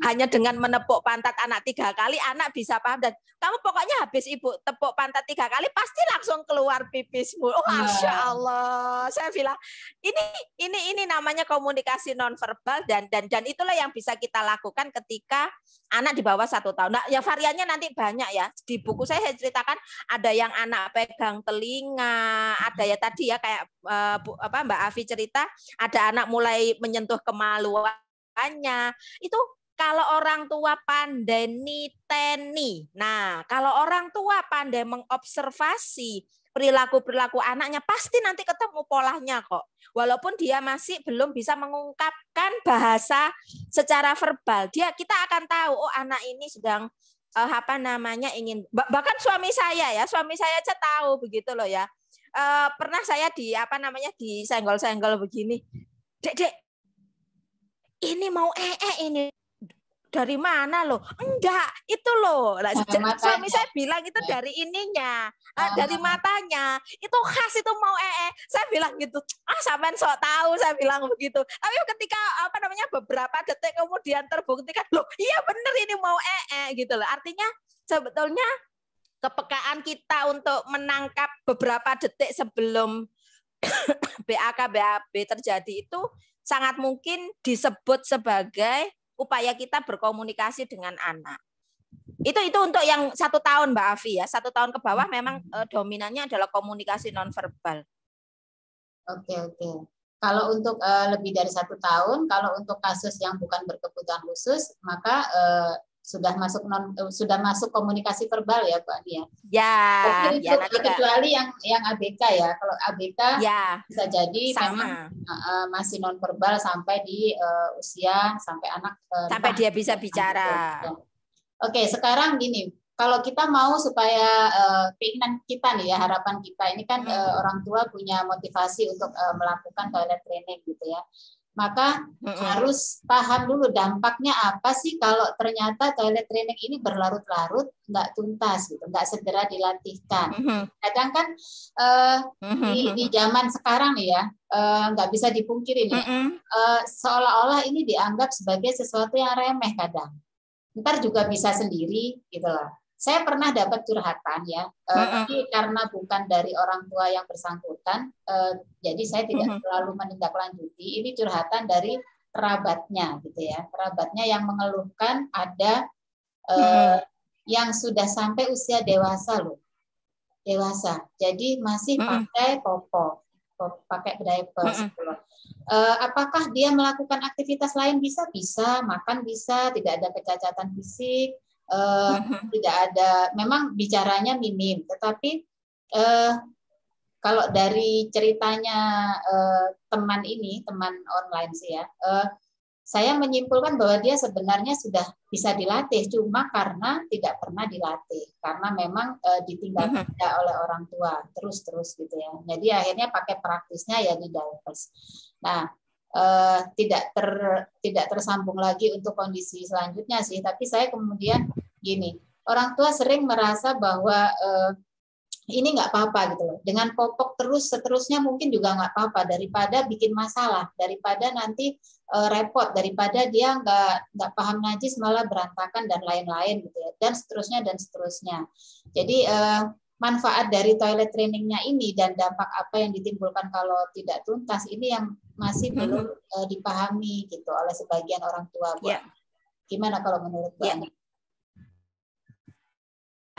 hanya dengan menepuk pantat anak tiga kali, anak bisa paham. Dan kamu pokoknya habis ibu tepuk pantat tiga kali, pasti langsung keluar pipismu. Oh, iya. Masya Allah. Saya bilang, ini ini ini namanya komunikasi nonverbal dan dan dan itulah yang bisa kita lakukan ketika anak di bawah satu tahun. Nah, ya variannya nanti banyak ya. Di buku saya, saya ceritakan ada yang anak pegang telinga, ada ya tadi ya kayak eh, apa Mbak Avi cerita, ada anak mulai mulai menyentuh kemaluannya itu kalau orang tua pandai niteni. Nah, kalau orang tua pandai mengobservasi perilaku-perilaku anaknya, pasti nanti ketemu polanya kok. Walaupun dia masih belum bisa mengungkapkan bahasa secara verbal, dia kita akan tahu oh anak ini sedang eh, apa namanya ingin bahkan suami saya ya, suami saya aja tahu begitu loh ya. Eh, pernah saya di apa namanya di senggol-senggol begini dek dek ini mau ee ini dari mana lo? Enggak, itu lo. Nah, suami saya bilang itu iya. dari ininya, eh, ah. dari matanya. Itu khas itu mau ee. Saya bilang gitu. Ah, sampean sok tahu saya bilang begitu. Tapi ketika apa namanya beberapa detik kemudian terbukti kan lo? iya bener ini mau ee -e, gitu loh. Artinya sebetulnya kepekaan kita untuk menangkap beberapa detik sebelum *coughs* BAK BAB terjadi itu sangat mungkin disebut sebagai upaya kita berkomunikasi dengan anak. Itu itu untuk yang satu tahun Mbak Afi ya, satu tahun ke bawah memang eh, dominannya adalah komunikasi nonverbal. Oke oke. Kalau untuk eh, lebih dari satu tahun, kalau untuk kasus yang bukan berkebutuhan khusus, maka eh, sudah masuk non eh, sudah masuk komunikasi verbal ya Bu Andi ya. Ya. itu ya, kecuali yang yang ABK ya. Kalau ABK ya. bisa jadi Sama. memang uh, masih non verbal sampai di uh, usia sampai anak uh, sampai dia bisa bicara. Ya. Oke, sekarang gini, kalau kita mau supaya uh, keinginan kita nih ya harapan kita ini kan uh, orang tua punya motivasi untuk uh, melakukan toilet training gitu ya maka mm-hmm. harus paham dulu dampaknya apa sih kalau ternyata toilet training ini berlarut-larut nggak tuntas gitu nggak segera dilatihkan mm-hmm. kadang kan uh, mm-hmm. di, di zaman sekarang ya uh, nggak bisa dipungkiri mm-hmm. uh, seolah-olah ini dianggap sebagai sesuatu yang remeh kadang ntar juga bisa sendiri gitu loh saya pernah dapat curhatan ya, uh, tapi karena bukan dari orang tua yang bersangkutan, uh, jadi saya tidak uh-huh. terlalu menindaklanjuti. Ini curhatan dari kerabatnya gitu ya, kerabatnya yang mengeluhkan ada uh, uh-huh. yang sudah sampai usia dewasa loh, dewasa, jadi masih uh-huh. pakai popok, pakai diaper. Uh-uh. Uh, gitu apakah dia melakukan aktivitas lain bisa? Bisa, makan bisa, tidak ada kecacatan fisik uh, tidak ada memang bicaranya minim tetapi uh, kalau dari ceritanya uh, teman ini teman online sih ya uh, saya menyimpulkan bahwa dia sebenarnya sudah bisa dilatih cuma karena tidak pernah dilatih karena memang e, ditinggal mm-hmm. tidak oleh orang tua terus terus gitu ya jadi akhirnya pakai praktisnya ya di diapers nah uh, tidak ter tidak tersambung lagi untuk kondisi selanjutnya sih tapi saya kemudian gini orang tua sering merasa bahwa uh, ini nggak apa-apa gitu loh dengan popok terus seterusnya mungkin juga nggak apa-apa daripada bikin masalah daripada nanti uh, repot daripada dia nggak nggak paham najis malah berantakan dan lain-lain gitu ya dan seterusnya dan seterusnya jadi uh, manfaat dari toilet trainingnya ini dan dampak apa yang ditimbulkan kalau tidak tuntas ini yang masih hmm. belum uh, dipahami gitu oleh sebagian orang tua Bu. Yeah. Gimana kalau menurut ya. Bu? Yeah.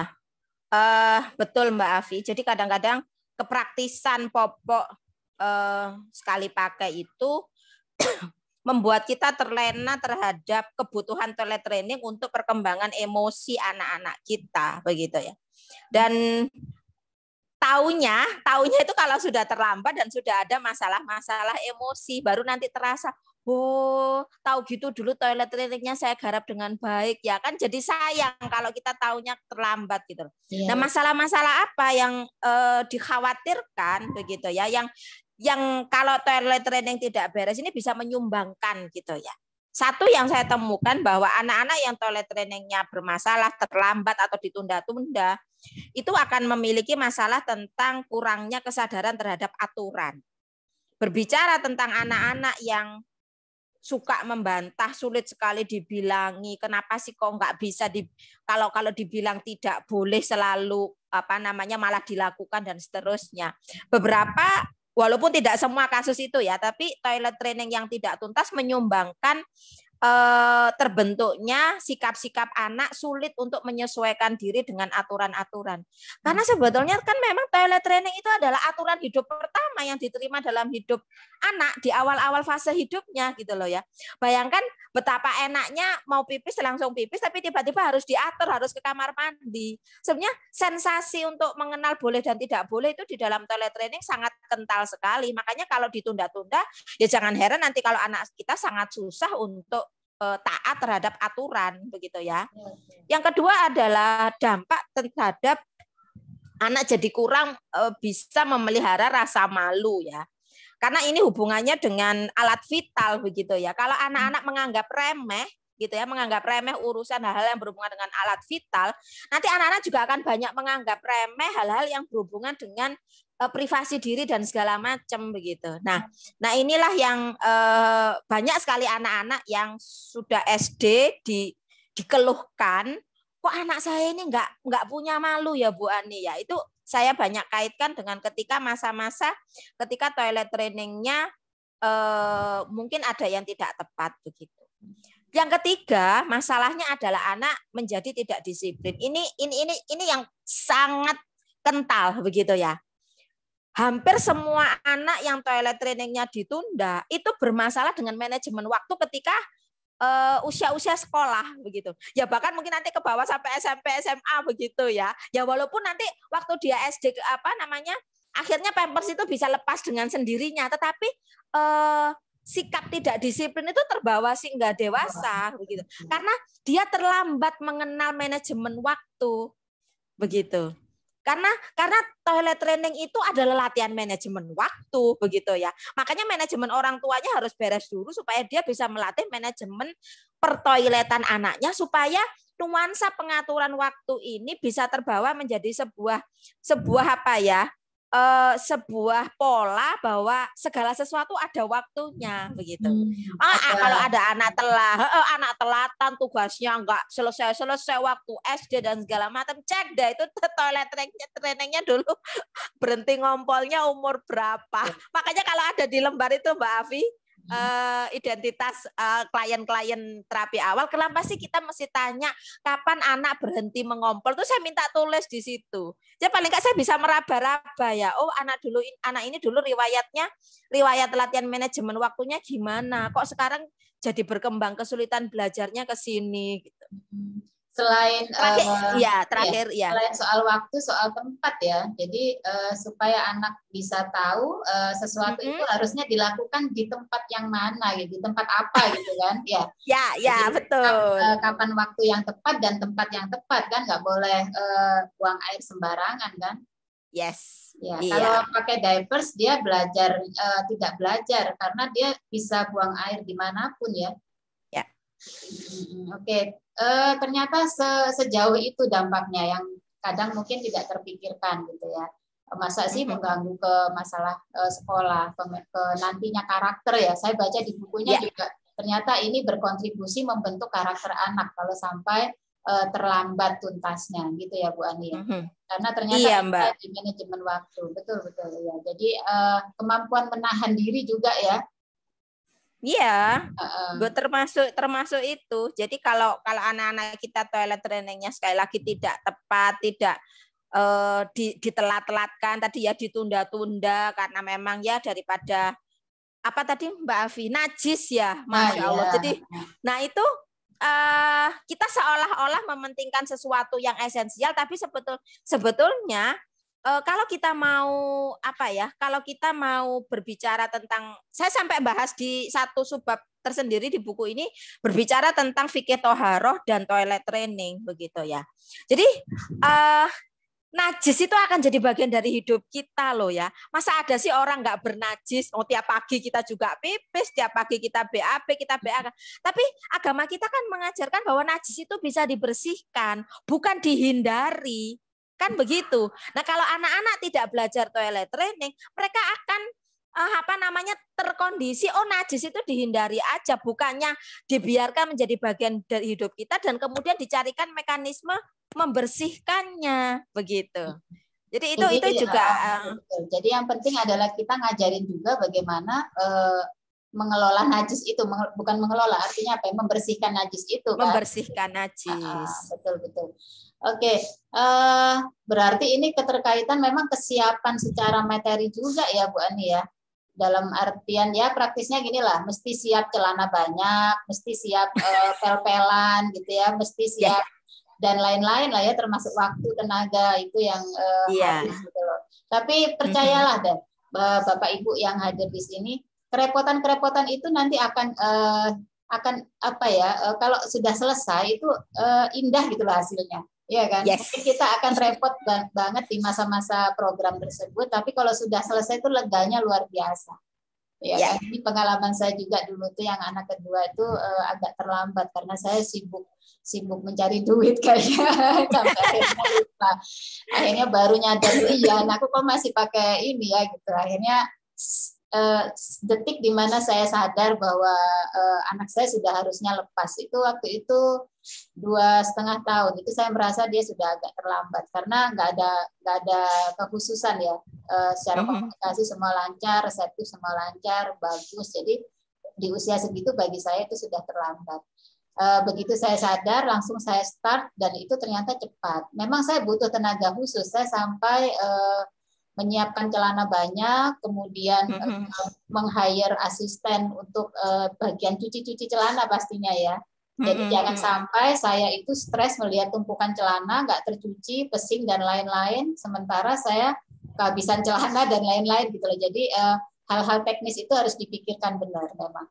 uh, eh, betul Mbak Afi. Jadi kadang-kadang kepraktisan popok uh, sekali pakai itu *clears throat* membuat kita terlena terhadap kebutuhan toilet training untuk perkembangan emosi anak-anak kita begitu ya. Dan taunya, taunya itu kalau sudah terlambat dan sudah ada masalah-masalah emosi, baru nanti terasa, oh tahu gitu dulu toilet listriknya saya garap dengan baik ya kan jadi sayang kalau kita tahunya terlambat gitu yeah. Iya. nah masalah-masalah apa yang eh, dikhawatirkan begitu ya yang yang kalau toilet training tidak beres ini bisa menyumbangkan gitu ya satu yang saya temukan bahwa anak-anak yang toilet trainingnya bermasalah terlambat atau ditunda-tunda itu akan memiliki masalah tentang kurangnya kesadaran terhadap aturan. Berbicara tentang anak-anak yang suka membantah, sulit sekali dibilangi. Kenapa sih kok nggak bisa di kalau kalau dibilang tidak boleh selalu apa namanya malah dilakukan dan seterusnya. Beberapa walaupun tidak semua kasus itu ya, tapi toilet training yang tidak tuntas menyumbangkan Eh, terbentuknya sikap-sikap anak sulit untuk menyesuaikan diri dengan aturan-aturan. Karena hmm. sebetulnya kan memang toilet training itu adalah aturan hidup pertama yang diterima dalam hidup anak di awal-awal fase hidupnya gitu loh ya. Bayangkan betapa enaknya mau pipis langsung pipis tapi tiba-tiba harus diatur, harus ke kamar mandi. Sebenarnya sensasi untuk mengenal boleh dan tidak boleh itu di dalam toilet training sangat kental sekali. Makanya kalau ditunda-tunda ya jangan heran nanti kalau anak kita sangat susah untuk Eh, taat terhadap aturan begitu ya. Yang kedua adalah dampak terhadap anak jadi kurang eh, bisa memelihara rasa malu ya. Karena ini hubungannya dengan alat vital begitu ya. Kalau anak-anak menganggap remeh gitu ya, menganggap remeh urusan hal-hal yang berhubungan dengan alat vital, nanti anak-anak juga akan banyak menganggap remeh hal-hal yang berhubungan dengan Eh, privasi diri dan segala macam begitu. Nah, nah inilah yang eh, banyak sekali anak-anak yang sudah SD di dikeluhkan, kok anak saya ini nggak nggak punya malu ya Bu Ani ya. Itu saya banyak kaitkan dengan ketika masa-masa ketika toilet trainingnya eh, mungkin ada yang tidak tepat begitu. Yang ketiga, masalahnya adalah anak menjadi tidak disiplin. Ini ini ini ini yang sangat kental begitu ya hampir semua anak yang toilet trainingnya ditunda itu bermasalah dengan manajemen waktu ketika eh, usia-usia sekolah begitu. Ya bahkan mungkin nanti ke bawah sampai SMP, SMA begitu ya. Ya walaupun nanti waktu dia SD apa namanya akhirnya pampers itu bisa lepas dengan sendirinya, tetapi uh, sikap tidak disiplin itu terbawa sehingga dewasa begitu. Karena dia terlambat mengenal manajemen waktu begitu karena karena toilet training itu adalah latihan manajemen waktu begitu ya makanya manajemen orang tuanya harus beres dulu supaya dia bisa melatih manajemen pertoiletan anaknya supaya nuansa pengaturan waktu ini bisa terbawa menjadi sebuah sebuah apa ya uh, sebuah pola bahwa segala sesuatu ada waktunya hmm. begitu. Hmm, ah, ah, kalau ada anak telah, eh, anak telatan tugasnya enggak selesai-selesai waktu SD dan segala macam. Cek deh itu toilet trainingnya, trainingnya dulu *laughs* berhenti ngompolnya umur berapa. Iya. Makanya kalau ada di lembar itu Mbak Avi, uh, identitas klien eh, klien-klien terapi awal, kenapa sih kita mesti tanya kapan anak berhenti mengompol? Terus saya minta tulis di situ. Jadi ya, paling nggak saya bisa meraba-raba ya. Oh, anak dulu anak ini dulu riwayatnya riwayat latihan manajemen waktunya gimana? Kok sekarang jadi berkembang kesulitan belajarnya ke sini gitu selain terakhir, uh, ya terakhir ya, ya selain soal waktu soal tempat ya jadi uh, supaya anak bisa tahu uh, sesuatu mm -hmm. itu harusnya dilakukan di tempat yang mana gitu di tempat apa *laughs* gitu kan ya ya ya jadi, betul kapan, uh, kapan waktu yang tepat dan tempat yang tepat kan nggak boleh uh, buang air sembarangan kan yes ya yeah. kalau pakai diapers dia belajar uh, tidak belajar karena dia bisa buang air dimanapun ya ya mm -hmm. oke okay Eh, ternyata se sejauh itu dampaknya yang kadang mungkin tidak terpikirkan gitu ya masa sih mengganggu ke masalah eh, sekolah ke, nantinya karakter ya saya baca di bukunya yeah. juga ternyata ini berkontribusi membentuk karakter anak kalau sampai eh, terlambat tuntasnya gitu ya Bu Ani ya? Mm-hmm. Karena ternyata iya, Mbak. di manajemen waktu betul betul ya. Jadi kemampuan menahan diri juga ya Iya, termasuk termasuk itu. Jadi kalau kalau anak-anak kita toilet trainingnya sekali lagi tidak tepat, tidak uh, di, ditelat-telatkan, tadi ya ditunda-tunda karena memang ya daripada apa tadi Mbak Avi najis ya, masya nah, Allah. Yeah. Jadi, nah itu uh, kita seolah-olah mementingkan sesuatu yang esensial, tapi sebetul sebetulnya uh, kalau kita mau apa ya? Kalau kita mau berbicara tentang saya sampai bahas di satu subbab tersendiri di buku ini berbicara tentang fikih toharoh dan toilet training begitu ya. Jadi uh, najis itu akan jadi bagian dari hidup kita loh ya. Masa ada sih orang nggak bernajis? Oh tiap pagi kita juga pipis, tiap pagi kita bap, kita BA. Tapi agama kita kan mengajarkan bahwa najis itu bisa dibersihkan, bukan dihindari. Kan begitu. Nah, kalau anak-anak tidak belajar toilet training, mereka akan eh, apa namanya terkondisi oh najis itu dihindari aja bukannya dibiarkan menjadi bagian dari hidup kita dan kemudian dicarikan mekanisme membersihkannya begitu. Jadi itu Jadi, itu iya, juga uh, Jadi yang penting adalah kita ngajarin juga bagaimana uh, mengelola najis itu bukan mengelola artinya apa ya membersihkan najis itu kan? membersihkan najis ah, ah betul betul Oke, uh, berarti ini keterkaitan memang kesiapan secara materi juga ya Bu Ani ya. Dalam artian ya praktisnya gini lah, mesti siap celana banyak, mesti siap uh, *laughs* pel-pelan gitu ya, mesti ya. siap yeah. dan lain-lain lah ya termasuk waktu tenaga itu yang uh, eh, yeah. habis gitu loh. Tapi percayalah mm -hmm. deh Bapak Ibu yang hadir di sini, kerepotan-kerepotan itu nanti akan uh, akan apa ya? Uh, kalau sudah selesai itu uh, indah gitu loh hasilnya Iya kan? Yes. Mungkin kita akan repot banget di masa-masa program tersebut, tapi kalau sudah selesai itu leganya luar biasa. Ya, yeah. kan? ini pengalaman saya juga dulu tuh yang anak kedua itu uh, agak terlambat karena saya sibuk sibuk mencari duit *laughs* kayaknya sampai akhirnya Akhirnya baru nyadar oh iya anakku kok masih pakai ini ya gitu. Akhirnya uh, detik dimana saya sadar bahwa uh, anak saya sudah harusnya lepas itu waktu itu dua setengah tahun itu saya merasa dia sudah agak terlambat karena nggak ada nggak ada kekhususan ya e, secara komunikasi semua lancar reseptif semua lancar bagus jadi di usia segitu bagi saya itu sudah terlambat e, begitu saya sadar langsung saya start dan itu ternyata cepat memang saya butuh tenaga khusus saya sampai e, menyiapkan celana banyak, kemudian mm meng-hire asisten untuk uh, bagian cuci-cuci celana pastinya ya. Jadi mm-hmm. jangan sampai saya itu stres melihat tumpukan celana, nggak tercuci, pesing dan lain-lain. Sementara saya kehabisan *laughs* celana dan lain-lain gitu loh. Jadi uh, hal-hal teknis itu harus dipikirkan benar memang.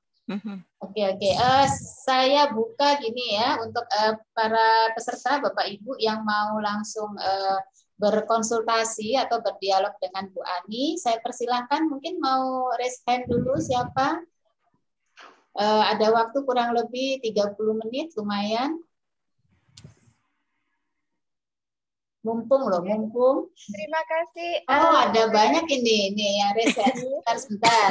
Oke oke. Okay, eh, saya buka gini ya untuk uh, para peserta bapak ibu yang mau langsung uh, berkonsultasi atau berdialog dengan Bu Ani. Saya persilahkan mungkin mau raise hand dulu siapa? Uh, ada waktu kurang lebih 30 menit, lumayan. Mumpung loh, mumpung. Terima kasih. Oh, oh ada iya. banyak ini, ini yang reses. *laughs* Sebentar, sebentar.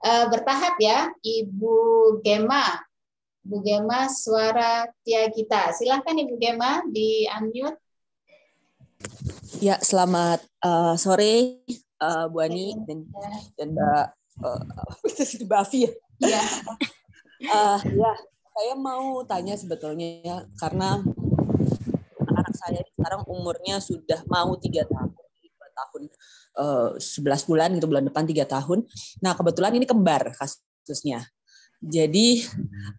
Uh, eh, bertahap ya, Ibu Gema. Bu Gema Suara kita. Silahkan Ibu Gema di unmute. Ya, selamat uh, sore uh, Bu Ani dan, dan Mbak uh, *laughs* Mbak ya. Iya. uh, ya, saya mau tanya sebetulnya ya, karena anak saya sekarang umurnya sudah mau tiga tahun tahun uh, bulan itu bulan depan tiga tahun. Nah kebetulan ini kembar kasusnya. Jadi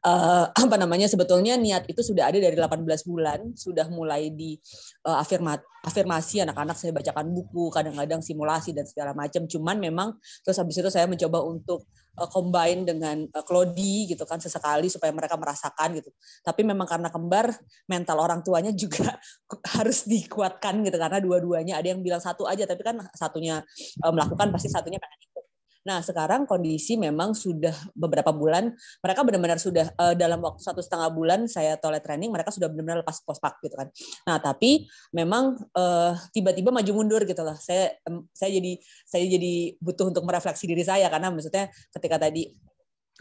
uh, apa namanya sebetulnya niat itu sudah ada dari 18 bulan, sudah mulai di uh, afirma, afirmasi anak-anak saya bacakan buku, kadang-kadang simulasi dan segala macam. Cuman memang terus habis itu saya mencoba untuk uh, combine dengan uh, gitu kan sesekali supaya mereka merasakan gitu. Tapi memang karena kembar mental orang tuanya juga *laughs* harus dikuatkan gitu karena dua-duanya ada yang bilang satu aja tapi kan satunya uh, melakukan pasti satunya pengen Nah sekarang kondisi memang sudah beberapa bulan mereka benar-benar sudah uh, dalam waktu satu setengah bulan saya toilet training mereka sudah benar-benar lepas pospak gitu kan. Nah tapi memang tiba eh, tiba-tiba maju mundur gitu lah. Saya um, saya jadi saya jadi butuh untuk merefleksi diri saya karena maksudnya ketika tadi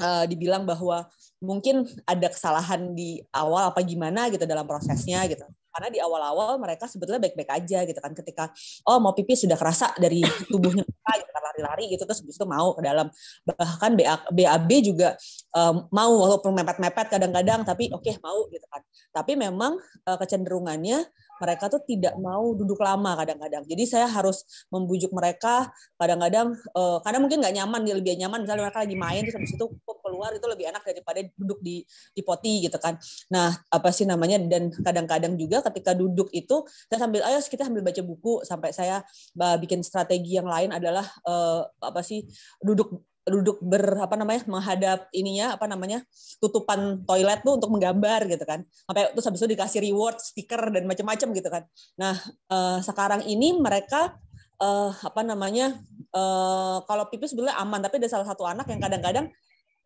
uh, dibilang bahwa mungkin ada kesalahan di awal apa gimana gitu dalam prosesnya gitu karena di awal-awal mereka sebetulnya baik-baik aja gitu kan ketika oh mau pipis sudah kerasa dari tubuhnya mereka gitu, kan, lari-lari gitu terus habis mau ke dalam bahkan BAB juga um, mau walaupun mepet-mepet kadang-kadang tapi oke okay, mau gitu kan tapi memang uh, kecenderungannya mereka tuh tidak mau duduk lama kadang-kadang. Jadi saya harus membujuk mereka kadang-kadang uh, karena mungkin nggak nyaman, dia lebih nyaman misalnya mereka lagi main terus habis itu oh, keluar itu lebih enak daripada duduk di di poti gitu kan nah apa sih namanya dan kadang-kadang juga ketika duduk itu saya sambil ayo kita sambil baca buku sampai saya bikin strategi yang lain adalah uh, apa sih duduk duduk ber apa namanya menghadap ininya apa namanya tutupan toilet tuh untuk menggambar gitu kan sampai itu habis itu dikasih reward stiker dan macam-macam gitu kan nah uh, sekarang ini mereka uh, apa namanya uh, kalau pipis sebenarnya aman tapi ada salah satu anak yang kadang-kadang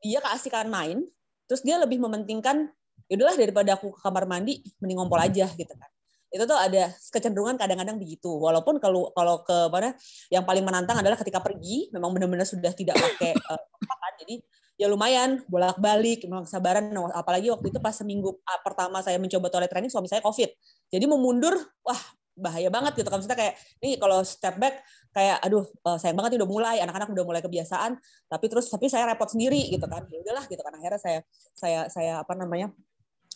dia keasikan main terus dia lebih mementingkan yaudahlah daripada aku ke kamar mandi mending ngompol aja gitu kan itu tuh ada kecenderungan kadang-kadang begitu walaupun kalau kalau ke mana yang paling menantang adalah ketika pergi memang benar-benar sudah tidak pakai uh, jadi ya lumayan bolak-balik memang kesabaran nah, apalagi waktu itu pas seminggu ah, pertama saya mencoba toilet training suami saya covid jadi memundur wah bahaya banget gitu kan maksudnya kayak ini kalau step back kayak aduh eh, sayang banget udah mulai anak-anak udah mulai kebiasaan tapi terus tapi saya repot sendiri gitu kan ya udahlah gitu kan akhirnya saya saya saya apa namanya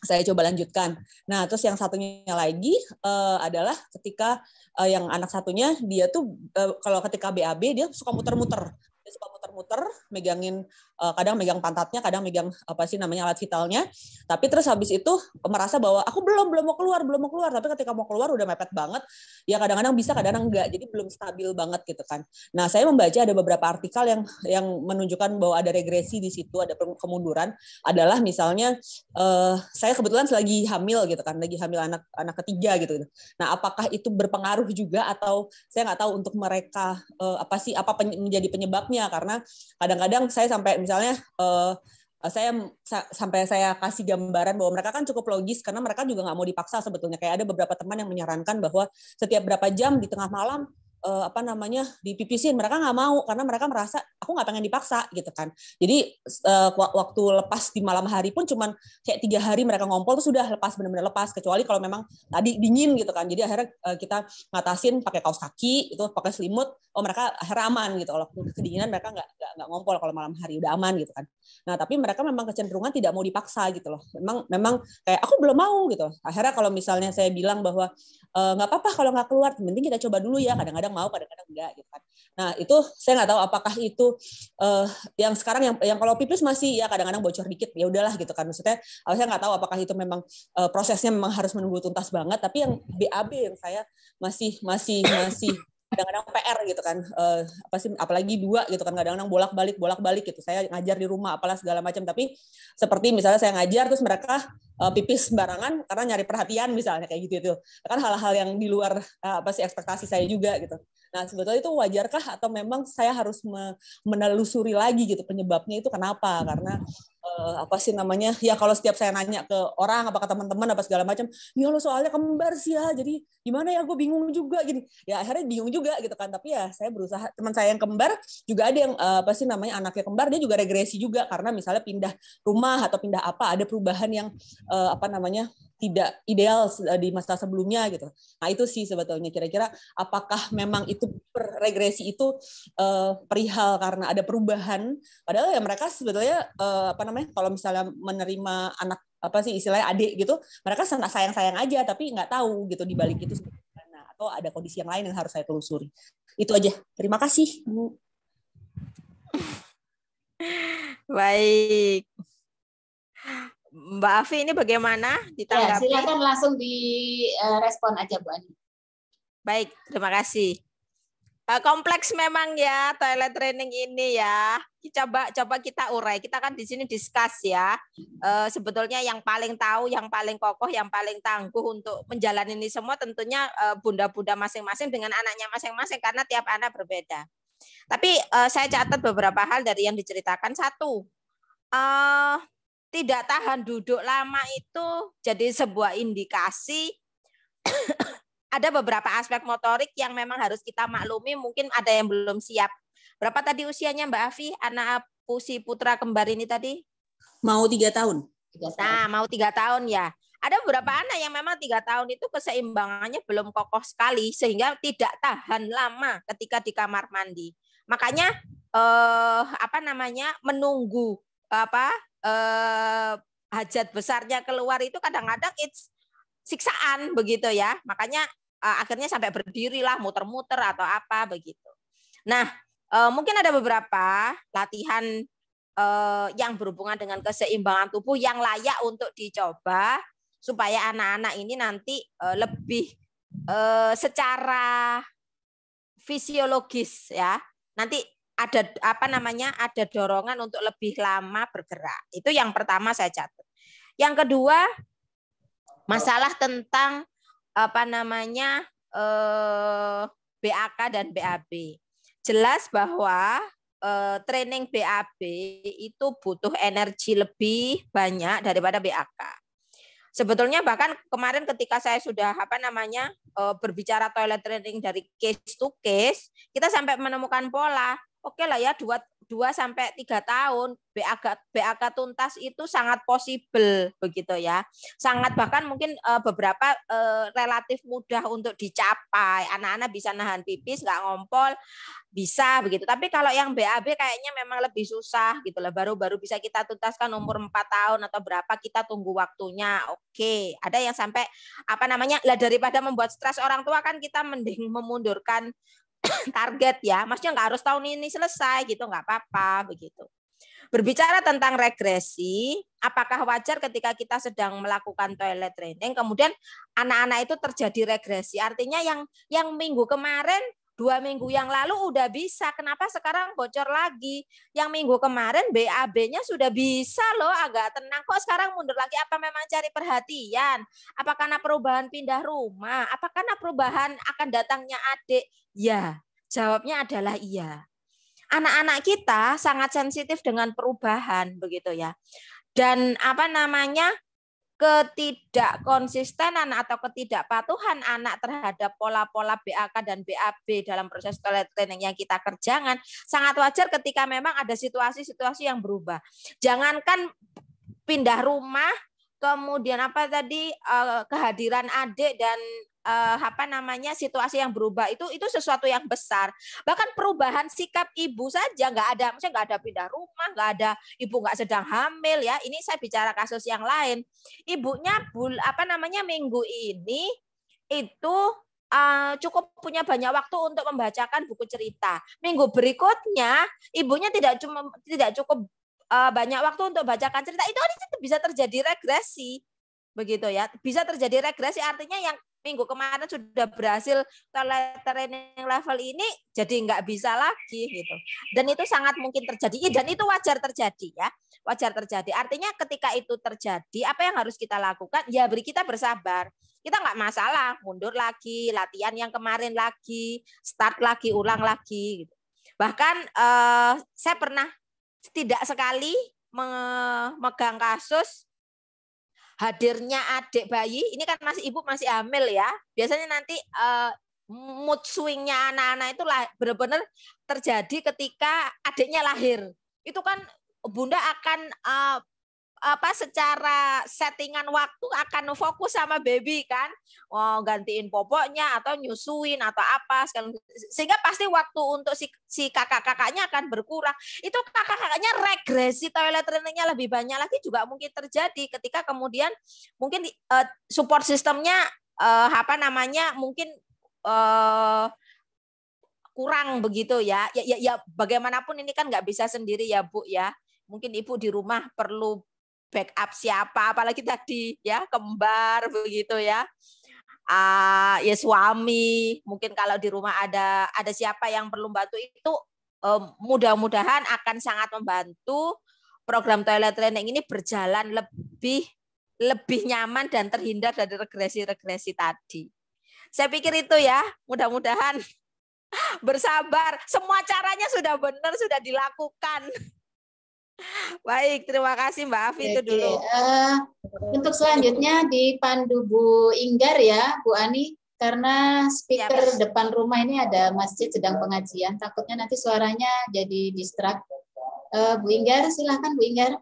saya coba lanjutkan. Nah, terus yang satunya lagi uh, adalah ketika uh, yang anak satunya dia tuh uh, kalau ketika BAB dia suka muter-muter. Dia suka muter-muter megangin Eh, kadang megang pantatnya, kadang megang apa sih namanya alat vitalnya. Tapi terus habis itu merasa bahwa aku belum belum mau keluar, belum mau keluar. Tapi ketika mau keluar udah mepet banget. Ya kadang-kadang bisa, kadang-kadang enggak. Jadi belum stabil banget gitu kan. Nah, saya membaca ada beberapa artikel yang yang menunjukkan bahwa ada regresi di situ, ada kemunduran adalah misalnya uh, saya kebetulan lagi hamil gitu kan, lagi hamil anak anak ketiga gitu. Nah, apakah itu berpengaruh juga atau saya nggak tahu untuk mereka uh, apa sih apa pen, menjadi penyebabnya karena kadang-kadang saya sampai misalnya uh, saya sa sampai saya kasih gambaran bahwa mereka kan cukup logis karena mereka juga nggak mau dipaksa sebetulnya kayak ada beberapa teman yang menyarankan bahwa setiap berapa jam di tengah malam uh, apa namanya dipipisin mereka nggak mau karena mereka merasa aku nggak pengen dipaksa gitu kan jadi uh, waktu lepas di malam hari pun cuman kayak tiga hari mereka ngompol tuh sudah lepas benar-benar lepas kecuali kalau memang tadi dingin gitu kan jadi akhirnya uh, kita ngatasin pakai kaos kaki itu pakai selimut oh mereka akhirnya aman gitu kalau kedinginan mereka nggak nggak ngompol kalau malam hari udah aman gitu kan nah tapi mereka memang kecenderungan tidak mau dipaksa gitu loh memang memang kayak aku belum mau gitu akhirnya kalau misalnya saya bilang bahwa nggak e, apa-apa kalau nggak keluar penting kita coba dulu ya kadang-kadang kadang mau kadang-kadang enggak gitu kan nah itu saya nggak tahu apakah itu uh, yang sekarang yang yang kalau pipis masih ya kadang-kadang bocor dikit ya udahlah gitu kan maksudnya saya nggak tahu apakah itu memang uh, prosesnya memang harus menunggu tuntas banget tapi yang BAB yang saya masih masih masih kadang-kadang PR gitu kan uh, apa sih apalagi dua gitu kan kadang-kadang bolak-balik bolak-balik gitu saya ngajar di rumah apalah segala macam tapi seperti misalnya saya ngajar terus mereka Eh, pipis sembarangan karena nyari perhatian misalnya kayak gitu itu kan hal-hal yang di luar uh, apa sih ekspektasi saya juga gitu nah sebetulnya itu wajarkah atau memang saya harus menelusuri lagi gitu penyebabnya itu kenapa karena uh, apa sih namanya ya kalau setiap saya nanya ke orang apakah teman-teman apa segala macam ya lo soalnya kembar sih ya jadi gimana ya gue bingung juga gitu ya akhirnya bingung juga gitu kan tapi ya saya berusaha teman saya yang kembar juga ada yang uh, apa sih namanya anaknya kembar dia juga regresi juga karena misalnya pindah rumah atau pindah apa ada perubahan yang uh, apa namanya tidak ideal eh, di masa sebelumnya gitu. Nah itu sih sebetulnya kira-kira apakah memang itu regresi itu uh, perihal karena ada perubahan. Padahal ya mereka sebetulnya uh, apa namanya kalau misalnya menerima anak apa sih istilahnya adik gitu, mereka sangat sayang-sayang aja tapi nggak tahu gitu di balik itu nah, atau ada kondisi yang lain yang harus saya telusuri. Itu aja. Terima kasih Bu. Baik, Mbak Afi ini bagaimana ya, ditanggapi? Ya, silakan langsung direspon eh, aja Bu Ani. Baik, terima kasih. Eh, kompleks memang ya toilet training ini ya. Coba coba kita urai. Kita kan di sini diskus ya. Eh, sebetulnya yang paling tahu, yang paling kokoh, yang paling tangguh untuk menjalani ini semua tentunya bunda-bunda masing-masing dengan anaknya masing-masing karena tiap anak berbeda. Tapi saya catat beberapa hal dari yang diceritakan. Satu, tidak tahan duduk lama itu jadi sebuah indikasi *clears throat* ada beberapa aspek motorik yang memang harus kita maklumi mungkin ada yang belum siap. Berapa tadi usianya Mbak Afi anak Pusi Putra kembar ini tadi? Mau tiga tahun. Nah, mau tiga tahun ya. Ada beberapa anak yang memang tiga tahun itu keseimbangannya belum kokoh sekali sehingga tidak tahan lama ketika di kamar mandi. Makanya eh, apa namanya menunggu apa eh, hajat besarnya keluar itu kadang-kadang it's siksaan begitu ya. Makanya eh, akhirnya sampai berdiri lah, muter-muter atau apa begitu. Nah, eh, mungkin ada beberapa latihan eh, yang berhubungan dengan keseimbangan tubuh yang layak untuk dicoba supaya anak-anak ini nanti eh, lebih eh, secara fisiologis ya nanti ada apa namanya ada dorongan untuk lebih lama bergerak. Itu yang pertama saya catat. Yang kedua masalah tentang apa namanya eh, BAK dan BAB. Jelas bahwa eh, training BAB itu butuh energi lebih banyak daripada BAK sebetulnya bahkan kemarin ketika saya sudah apa namanya eh, berbicara toilet training dari case to case kita sampai menemukan pola oke lah ya dua dua sampai tiga tahun BAK BAK tuntas itu sangat possible begitu ya sangat bahkan mungkin uh, beberapa uh, relatif mudah untuk dicapai anak-anak bisa nahan pipis nggak ngompol bisa begitu tapi kalau yang BAB kayaknya memang lebih susah gitu lah baru-baru bisa kita tuntaskan umur empat tahun atau berapa kita tunggu waktunya oke ada yang sampai apa namanya lah daripada membuat stres orang tua kan kita mending memundurkan target ya. Maksudnya nggak harus tahun ini selesai gitu, nggak apa-apa begitu. Berbicara tentang regresi, apakah wajar ketika kita sedang melakukan toilet training kemudian anak-anak itu terjadi regresi? Artinya yang yang minggu kemarin Dua minggu yang lalu udah bisa, kenapa sekarang bocor lagi? Yang minggu kemarin BAB-nya sudah bisa loh, agak tenang. Kok sekarang mundur lagi? Apa memang cari perhatian? Apa karena perubahan pindah rumah? Apa karena perubahan akan datangnya adik? Ya, jawabnya adalah iya. Anak-anak kita sangat sensitif dengan perubahan, begitu ya. Dan apa namanya? ketidakkonsistenan atau ketidakpatuhan anak terhadap pola-pola BAK dan BAB dalam proses toilet training yang kita kerjakan sangat wajar ketika memang ada situasi-situasi yang berubah. Jangankan pindah rumah, kemudian apa tadi eh, kehadiran adik dan uh, apa namanya situasi yang berubah itu itu sesuatu yang besar. Bahkan perubahan sikap ibu saja nggak ada, maksudnya nggak ada pindah rumah, nggak ada ibu nggak sedang hamil ya. Ini saya bicara kasus yang lain. Ibunya bul apa namanya minggu ini itu uh, cukup punya banyak waktu untuk membacakan buku cerita. Minggu berikutnya ibunya tidak cuma tidak cukup uh, banyak waktu untuk bacakan cerita. Itu bisa terjadi regresi. Begitu ya. Bisa terjadi regresi artinya yang minggu kemarin sudah berhasil training level ini jadi nggak bisa lagi gitu dan itu sangat mungkin terjadi dan itu wajar terjadi ya wajar terjadi artinya ketika itu terjadi apa yang harus kita lakukan ya beri kita bersabar kita nggak masalah mundur lagi latihan yang kemarin lagi start lagi ulang lagi gitu. bahkan eh, saya pernah tidak sekali memegang kasus hadirnya adik bayi ini kan masih ibu masih hamil ya biasanya nanti uh, mood swingnya anak-anak itu benar-benar terjadi ketika adiknya lahir itu kan bunda akan uh, apa secara settingan waktu akan fokus sama baby kan oh gantiin popoknya atau nyusuin atau apa sehingga pasti waktu untuk si, si kakak-kakaknya akan berkurang itu kakak-kakaknya regresi toilet trainingnya lebih banyak lagi juga mungkin terjadi ketika kemudian mungkin uh, support sistemnya uh, eh, apa namanya mungkin uh, kurang begitu ya. Ya, ya, ya bagaimanapun ini kan nggak bisa sendiri ya Bu ya. Mungkin ibu di rumah perlu backup siapa apalagi tadi ya kembar begitu ya uh, ya suami mungkin kalau di rumah ada ada siapa yang perlu bantu itu um, mudah-mudahan akan sangat membantu program toilet training ini berjalan lebih lebih nyaman dan terhindar dari regresi-regresi tadi. Saya pikir itu ya, mudah-mudahan *laughs* bersabar. Semua caranya sudah benar, sudah dilakukan. Baik, terima kasih Mbak Afi itu dulu. Uh, untuk selanjutnya dipandu Bu Inggar ya, Bu Ani, karena speaker ya, depan rumah ini ada masjid sedang pengajian, takutnya nanti suaranya jadi distrak. Uh, eh, Bu Inggar, silahkan Bu Inggar.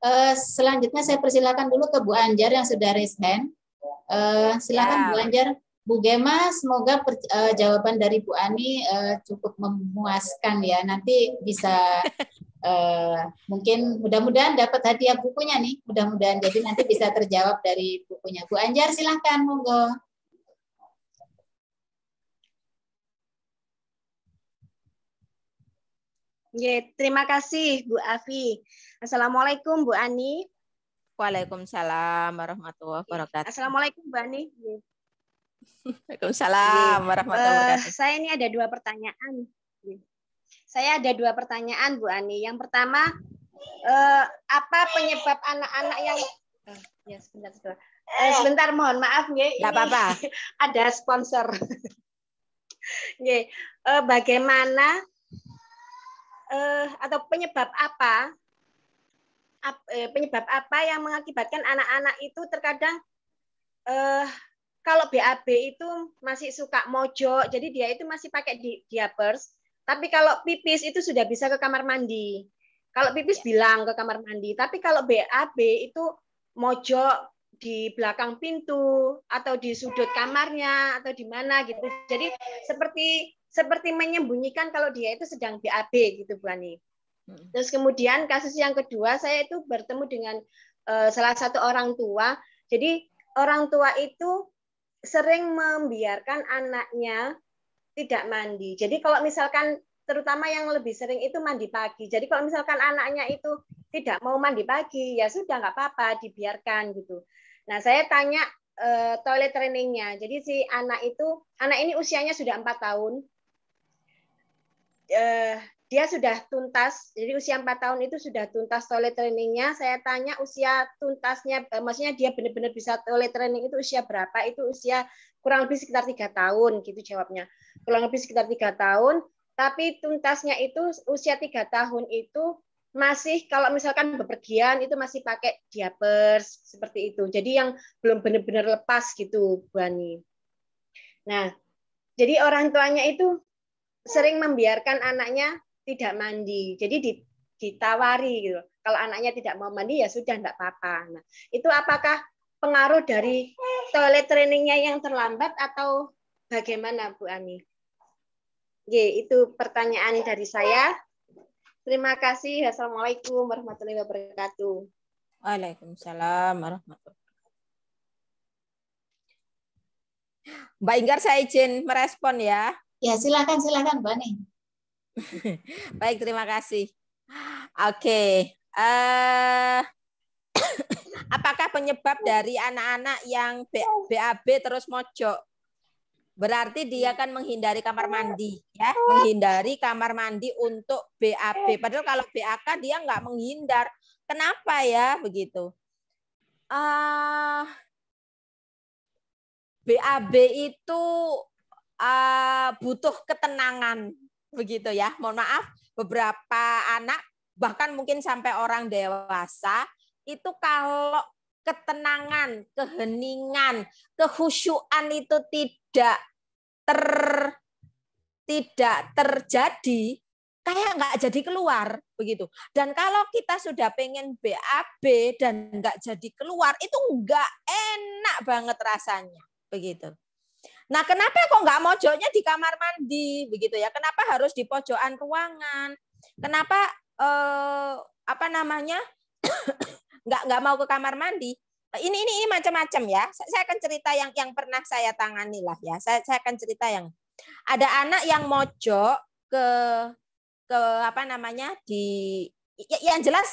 Uh, selanjutnya saya persilakan dulu ke Bu Anjar yang sudah raise hand. Uh, silakan ya. Bu Anjar. Bu Gema, semoga per, uh, jawaban dari Bu Ani uh, cukup memuaskan ya. Nanti bisa *laughs* Eh, mungkin mudah-mudahan dapat hadiah bukunya nih, mudah-mudahan jadi nanti bisa terjawab dari bukunya. Bu Anjar silahkan, monggo. Ya, terima kasih Bu Afi. Assalamualaikum Bu Ani. Waalaikumsalam warahmatullahi wabarakatuh. Assalamualaikum Bu Ani. Waalaikumsalam iya. warahmatullahi wabarakatuh. Eh, saya ini ada dua pertanyaan. Saya ada dua pertanyaan, Bu Ani. Yang pertama, eh, apa penyebab anak-anak yang eh, ya sebentar sebentar. Eh, sebentar mohon maaf ya. Tidak apa-apa. *laughs* Ada sponsor. Oke, *laughs* eh, bagaimana eh, atau penyebab apa eh, penyebab apa yang mengakibatkan anak-anak itu terkadang eh, kalau BAB itu masih suka mojok, jadi dia itu masih pakai di diapers, tapi kalau pipis itu sudah bisa ke kamar mandi. Kalau pipis ya. bilang ke kamar mandi. Tapi kalau BAB itu mojok di belakang pintu atau di sudut kamarnya atau di mana gitu. Jadi seperti seperti menyembunyikan kalau dia itu sedang BAB gitu Bu Ani. Hmm. Terus kemudian kasus yang kedua saya itu bertemu dengan uh, salah satu orang tua. Jadi orang tua itu sering membiarkan anaknya tidak mandi. Jadi kalau misalkan terutama yang lebih sering itu mandi pagi. Jadi kalau misalkan anaknya itu tidak mau mandi pagi, ya sudah nggak apa-apa, dibiarkan gitu. Nah, saya tanya e, toilet trainingnya. Jadi si anak itu, anak ini usianya sudah empat tahun. E, dia sudah tuntas, jadi usia empat tahun itu sudah tuntas toilet trainingnya. Saya tanya usia tuntasnya, eh, maksudnya dia benar-benar bisa toilet training itu usia berapa? Itu usia kurang lebih sekitar tiga tahun, gitu jawabnya. Kurang lebih sekitar tiga tahun. Tapi tuntasnya itu usia tiga tahun itu masih kalau misalkan bepergian itu masih pakai diapers seperti itu. Jadi yang belum benar-benar lepas gitu, Bu Ani. Nah, jadi orang tuanya itu sering membiarkan anaknya tidak mandi. Jadi ditawari gitu. Kalau anaknya tidak mau mandi ya sudah tidak apa-apa. Nah, itu apakah pengaruh dari toilet trainingnya yang terlambat atau bagaimana Bu Ani? Ye, itu pertanyaan dari saya. Terima kasih. Assalamualaikum warahmatullahi wabarakatuh. Waalaikumsalam warahmatullahi wabarakatuh. Mbak Inggar saya izin merespon ya. Ya silakan silakan Mbak Ani. *laughs* Baik, terima kasih. Oke. Okay. Uh, eh, *coughs* apakah penyebab dari anak-anak yang BAB terus mojok? Berarti dia akan menghindari kamar mandi, ya, menghindari kamar mandi untuk BAB. Padahal kalau BAK dia nggak menghindar. Kenapa ya begitu? Uh, eh, BAB itu uh, butuh ketenangan, begitu ya. Mohon maaf, beberapa anak bahkan mungkin sampai orang dewasa itu kalau ketenangan, keheningan, kehusuan itu tidak ter tidak terjadi, kayak nggak jadi keluar begitu. Dan kalau kita sudah pengen BAB dan nggak jadi keluar, itu nggak enak banget rasanya begitu. Nah, kenapa kok nggak mojoknya di kamar mandi begitu ya? Kenapa harus di pojokan ruangan? Kenapa eh, apa namanya *coughs* nggak nggak mau ke kamar mandi? Ini ini ini macam-macam ya. Saya akan cerita yang yang pernah saya tangani lah ya. Saya saya akan cerita yang ada anak yang mojok ke ke apa namanya di ya, yang jelas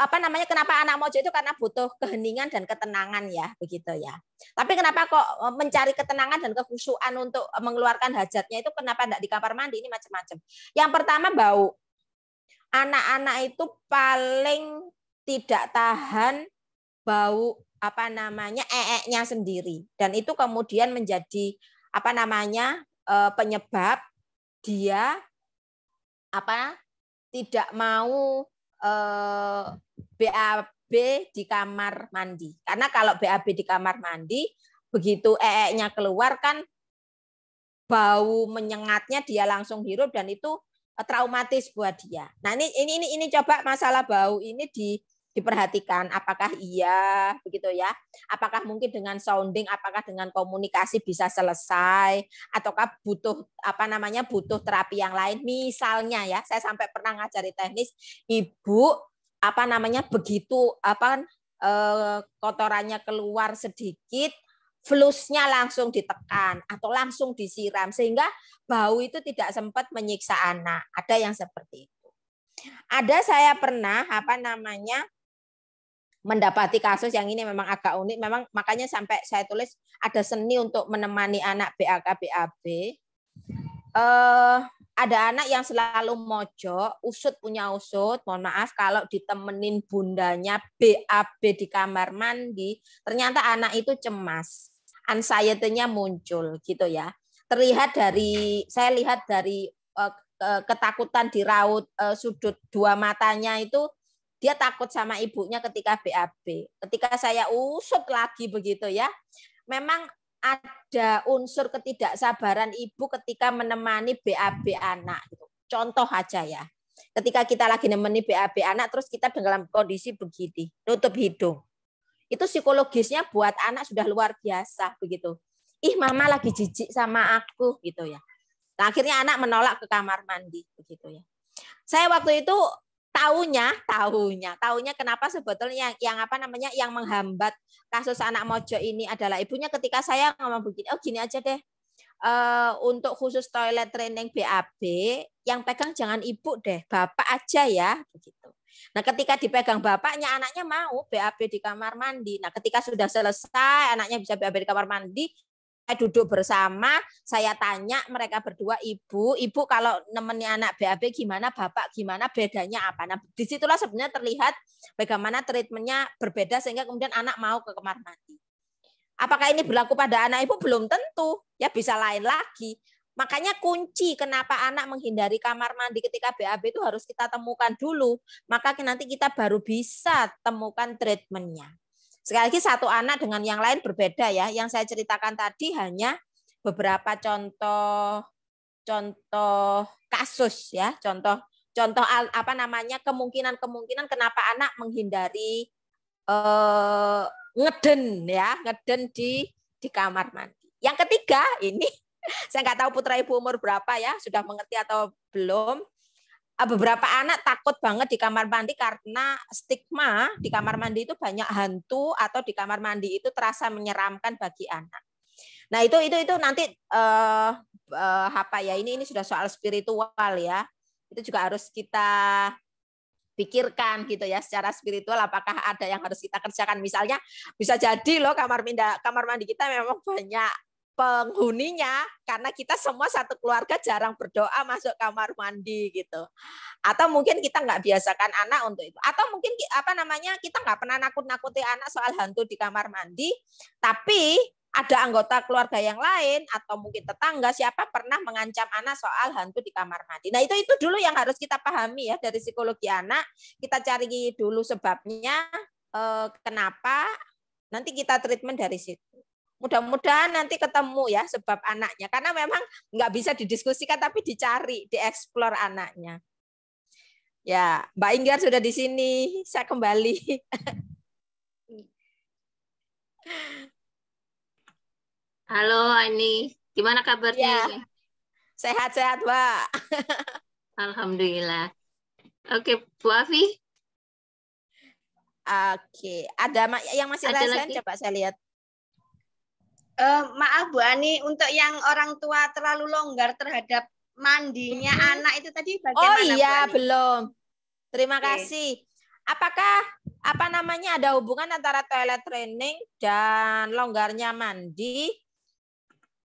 apa namanya kenapa anak mojo itu karena butuh keheningan dan ketenangan ya begitu ya tapi kenapa kok e, mencari ketenangan dan kekhusuan untuk mengeluarkan hajatnya itu kenapa tidak di kamar mandi ini macam-macam yang pertama bau anak-anak itu paling tidak tahan bau apa namanya eeknya nya sendiri dan itu kemudian menjadi apa namanya e, penyebab dia apa tidak mau e, BAB di kamar mandi. Karena kalau BAB di kamar mandi, begitu ee-nya keluar kan bau menyengatnya dia langsung hirup dan itu e, traumatis buat dia. Nah ini ini ini, ini coba masalah bau ini di diperhatikan apakah iya begitu ya apakah mungkin dengan sounding apakah dengan komunikasi bisa selesai ataukah butuh apa namanya butuh terapi yang lain misalnya ya saya sampai pernah ngajari teknis ibu apa namanya begitu apa kan, eh, kotorannya keluar sedikit flusnya langsung ditekan atau langsung disiram sehingga bau itu tidak sempat menyiksa anak. Ada yang seperti itu. Ada saya pernah apa namanya mendapati kasus yang ini memang agak unik. Memang makanya sampai saya tulis ada seni untuk menemani anak BAK BAB. Eh, ada anak yang selalu mojok, usut punya usut. Mohon maaf kalau ditemenin bundanya BAB di kamar mandi, ternyata anak itu cemas. Anxiety-nya muncul gitu ya. Terlihat dari saya lihat dari eh, eh, ketakutan di raut eh, sudut dua matanya itu dia takut sama ibunya ketika BAB. Ketika saya usut lagi begitu ya. Memang ada unsur ketidaksabaran ibu ketika menemani BAB anak. Gitu. Contoh aja ya. Ketika kita lagi menemani BAB anak, terus kita dalam kondisi begini, nutup hidung. Itu psikologisnya buat anak sudah luar biasa begitu. Ih, mama lagi jijik sama aku gitu ya. Nah, akhirnya anak menolak ke kamar mandi begitu ya. Saya waktu itu taunya, taunya, taunya kenapa sebetulnya yang, yang apa namanya yang menghambat kasus anak mojo ini adalah ibunya ketika saya ngomong begini, oh gini aja deh. Uh, untuk khusus toilet training BAB yang pegang jangan ibu deh, bapak aja ya begitu. Nah, ketika dipegang bapaknya, anaknya mau BAB di kamar mandi. Nah, ketika sudah selesai, anaknya bisa BAB di kamar mandi, saya eh, duduk bersama, saya tanya mereka berdua, ibu, ibu kalau nemenin anak BAB gimana, bapak gimana, bedanya apa. Nah, disitulah sebenarnya terlihat bagaimana treatmentnya berbeda sehingga kemudian anak mau ke kamar mandi. Apakah ini berlaku pada anak ibu? Belum tentu. Ya bisa lain lagi. Makanya kunci kenapa anak menghindari kamar mandi ketika BAB itu harus kita temukan dulu. Maka nanti kita baru bisa temukan treatmentnya. Sekali lagi satu anak dengan yang lain berbeda ya. Yang saya ceritakan tadi hanya beberapa contoh contoh kasus ya, contoh contoh apa namanya kemungkinan-kemungkinan kenapa anak menghindari eh, ngeden ya, ngeden di di kamar mandi. Yang ketiga ini *laughs* saya nggak tahu putra ibu umur berapa ya, sudah mengerti atau belum. Ah, beberapa anak takut banget di kamar mandi karena stigma di kamar hmm. mandi itu banyak hantu atau di kamar mandi itu terasa menyeramkan bagi anak. Nah itu itu itu nanti eh, eh, apa ya ini ini sudah soal spiritual ya itu juga harus kita pikirkan gitu ya secara spiritual apakah ada yang harus kita kerjakan misalnya bisa jadi loh kamar kamar mandi kita memang banyak penghuninya karena kita semua satu keluarga jarang berdoa masuk kamar mandi gitu atau mungkin kita nggak biasakan anak untuk itu atau mungkin apa namanya kita nggak pernah nakut-nakuti anak soal hantu di kamar mandi tapi ada anggota keluarga yang lain atau mungkin tetangga siapa pernah mengancam anak soal hantu di kamar mandi. Nah, itu itu dulu yang harus kita pahami ya dari psikologi anak. Kita cari dulu sebabnya eh, kenapa nanti kita treatment dari situ mudah-mudahan nanti ketemu ya sebab anaknya karena memang nggak bisa didiskusikan tapi dicari dieksplor anaknya ya Mbak Inggar sudah di sini saya kembali *laughs* halo ini gimana kabarnya ya. sehat-sehat Mbak Alhamdulillah oke Bu Afi Oke, ada yang masih ada lagi? coba saya lihat uh, maaf Bu Ani, untuk yang orang tua terlalu longgar terhadap mandinya hmm. anak itu tadi oh bagaimana? Oh iya, Bu Ani? belum. Terima okay. kasih. Apakah apa namanya ada hubungan antara toilet training dan longgarnya mandi?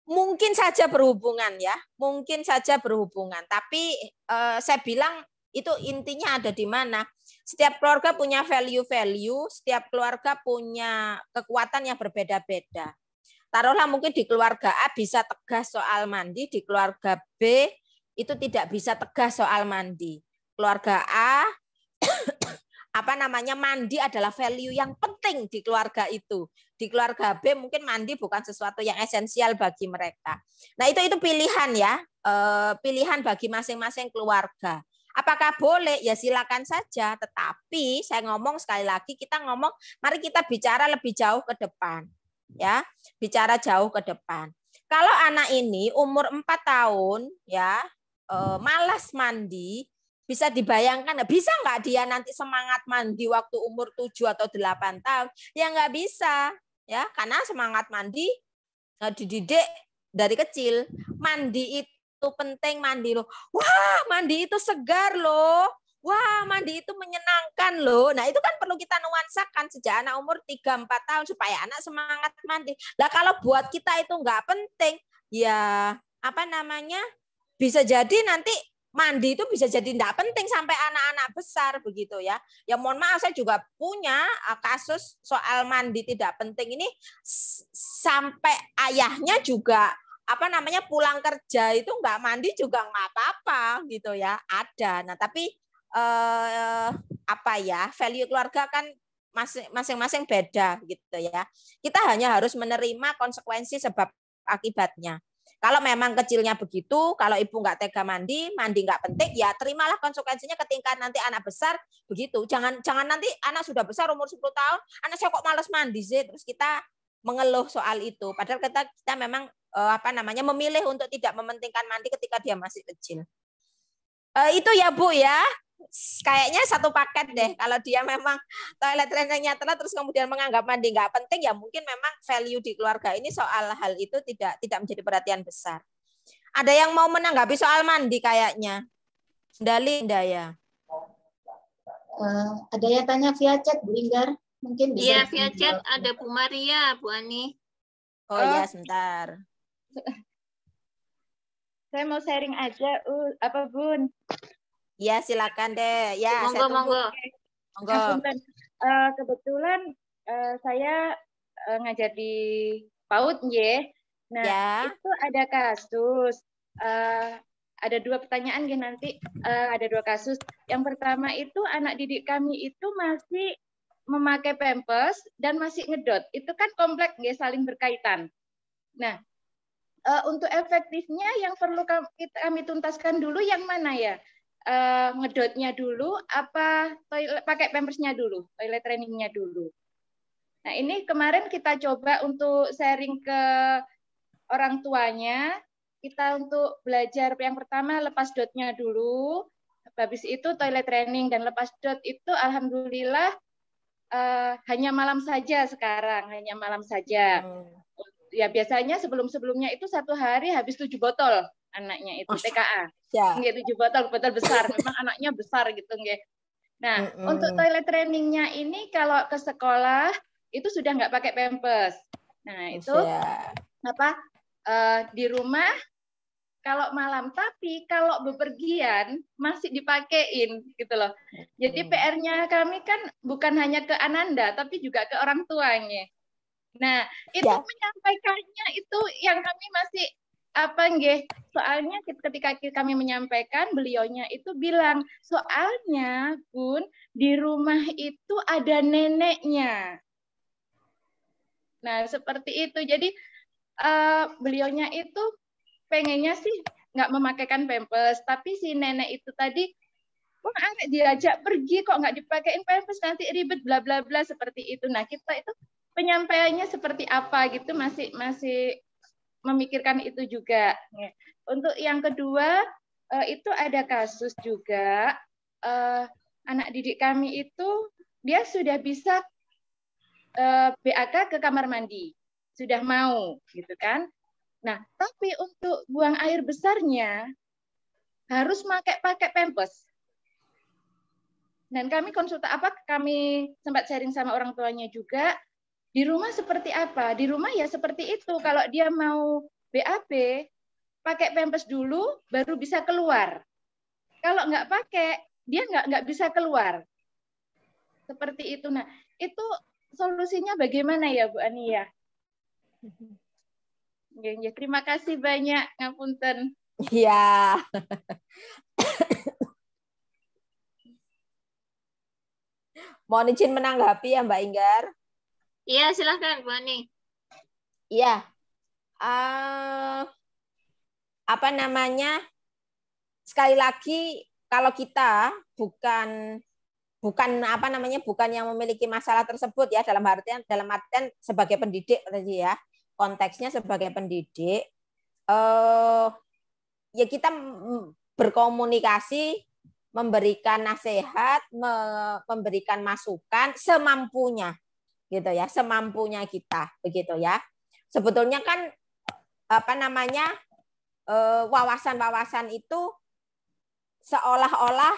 Mungkin saja berhubungan ya, mungkin saja berhubungan. Tapi uh, saya bilang itu intinya ada di mana? Setiap keluarga punya value-value, setiap keluarga punya kekuatan yang berbeda-beda taruhlah mungkin di keluarga A bisa tegas soal mandi, di keluarga B itu tidak bisa tegas soal mandi. Keluarga A *coughs* apa namanya mandi adalah value yang penting di keluarga itu. Di keluarga B mungkin mandi bukan sesuatu yang esensial bagi mereka. Nah, itu itu pilihan ya, eh, pilihan bagi masing-masing keluarga. Apakah boleh? Ya silakan saja, tetapi saya ngomong sekali lagi kita ngomong mari kita bicara lebih jauh ke depan ya bicara jauh ke depan kalau anak ini umur 4 tahun ya eh, malas mandi bisa dibayangkan nah, bisa nggak dia nanti semangat mandi waktu umur 7 atau 8 tahun ya nggak bisa ya karena semangat mandi eh, dididik dari kecil mandi itu penting mandi loh wah mandi itu segar loh Wah, mandi itu menyenangkan loh. Nah, itu kan perlu kita nuansakan sejak anak umur 3-4 tahun supaya anak semangat mandi. Nah kalau buat kita itu nggak penting, ya apa namanya? Bisa jadi nanti mandi itu bisa jadi nggak penting sampai anak-anak besar begitu ya. Ya mohon maaf saya juga punya eh, kasus soal mandi tidak penting ini sampai ayahnya juga apa namanya pulang kerja itu nggak mandi juga nggak apa-apa gitu ya ada nah tapi eh, apa ya value keluarga kan masing-masing beda gitu ya. Kita hanya harus menerima konsekuensi sebab akibatnya. Kalau memang kecilnya begitu, kalau ibu nggak tega mandi, mandi nggak penting, ya terimalah konsekuensinya ketika nanti anak besar begitu. Jangan jangan nanti anak sudah besar umur 10 tahun, anak saya kok males mandi sih, terus kita mengeluh soal itu. Padahal kita kita memang eh, apa namanya memilih untuk tidak mementingkan mandi ketika dia masih kecil. Eh, itu ya Bu ya kayaknya satu paket deh kalau dia memang toilet trainingnya telat terus kemudian menganggap mandi nggak penting ya mungkin memang value di keluarga ini soal hal itu tidak tidak menjadi perhatian besar ada yang mau menanggapi soal mandi kayaknya Dali Daya uh, ada yang tanya via chat Bu Inggar mungkin bisa iya via chat ada Bu Maria Bu Ani oh, iya, oh. ya sebentar saya mau sharing aja uh, apa Bun Ya, silakan deh. Ya, monggo, monggo. Monggo. Uh, kebetulan uh, saya uh, ngajar di PAUD, ya. Nah, ya. itu ada kasus. Uh, ada dua pertanyaan ya nanti uh, ada dua kasus. Yang pertama itu anak didik kami itu masih memakai pampers dan masih ngedot. Itu kan kompleks ya saling berkaitan. Nah, uh, untuk efektifnya yang perlu kami, kami tuntaskan dulu yang mana ya? uh, ngedotnya dulu apa toilet, pakai pampersnya dulu, toilet trainingnya dulu. Nah ini kemarin kita coba untuk sharing ke orang tuanya, kita untuk belajar yang pertama lepas dotnya dulu, habis itu toilet training dan lepas dot itu alhamdulillah uh, hanya malam saja sekarang, hanya malam saja. Hmm. Ya biasanya sebelum-sebelumnya itu satu hari habis tujuh botol anaknya itu TKA. Ya. Nggih, tujuh botol botol besar. *laughs* Memang anaknya besar gitu nggih. Nah, mm -mm. untuk toilet trainingnya ini kalau ke sekolah itu sudah nggak pakai pampers. Nah, itu yeah. apa uh, di rumah kalau malam tapi kalau bepergian masih dipakein gitu loh. Jadi PR-nya kami kan bukan hanya ke Ananda tapi juga ke orang tuanya. Nah, itu yeah. menyampaikannya itu yang kami masih apa nggih soalnya ketika kami menyampaikan beliaunya itu bilang soalnya Bun di rumah itu ada neneknya nah seperti itu jadi uh, beliaunya itu pengennya sih nggak memakaikan pampers tapi si nenek itu tadi wah anak diajak pergi kok nggak dipakein pampers nanti ribet bla bla bla seperti itu nah kita itu penyampaiannya seperti apa gitu masih masih memikirkan itu juga. Iya. Untuk yang kedua, eh, itu ada kasus juga eh, anak didik kami itu dia sudah bisa eh, BAK ke kamar mandi, sudah mau gitu kan. Nah, tapi untuk buang air besarnya harus pakai pakai pempes. Dan kami konsulta apa? Kami sempat sharing sama orang tuanya juga. Di rumah seperti apa? Di rumah ya seperti itu. Kalau dia mau BAB, pakai pempes dulu, baru bisa keluar. Kalau nggak pakai, dia nggak nggak bisa keluar. Seperti itu. Nah, itu solusinya bagaimana ya Bu Ani ya? Ya, terima kasih banyak ngapunten. Iya. Mohon izin menanggapi ya Mbak Inggar. Iya, silahkan Bu Ani. Iya. Uh, apa namanya? Sekali lagi kalau kita bukan bukan apa namanya bukan yang memiliki masalah tersebut ya dalam artian dalam artian sebagai pendidik tadi ya konteksnya sebagai pendidik eh, ya kita berkomunikasi memberikan nasihat memberikan masukan semampunya gitu ya, semampunya kita begitu ya. Sebetulnya kan apa namanya eh, wawasan-wawasan itu seolah-olah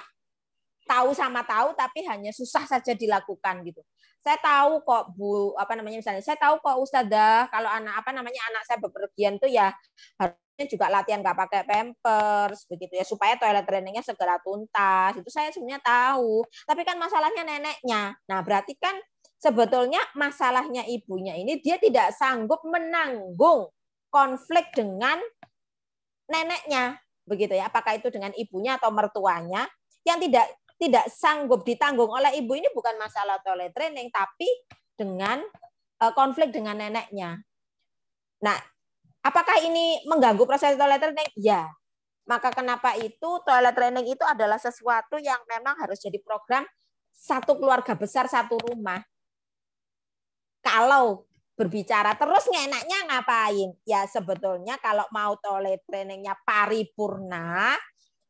tahu sama tahu tapi hanya susah saja dilakukan gitu. Saya tahu kok Bu apa namanya misalnya saya tahu kok ustadzah kalau anak apa namanya anak saya bepergian tuh ya harusnya juga latihan nggak pakai pampers begitu ya supaya toilet trainingnya segera tuntas. Itu saya sebenarnya tahu. Tapi kan masalahnya neneknya. Nah, berarti kan sebetulnya masalahnya ibunya ini dia tidak sanggup menanggung konflik dengan neneknya begitu ya apakah itu dengan ibunya atau mertuanya yang tidak tidak sanggup ditanggung oleh ibu ini bukan masalah toilet training tapi dengan eh, konflik dengan neneknya nah apakah ini mengganggu proses toilet training ya maka kenapa itu toilet training itu adalah sesuatu yang memang harus jadi program satu keluarga besar satu rumah kalau berbicara terus enaknya ngapain? Ya sebetulnya kalau mau tole trainingnya paripurna,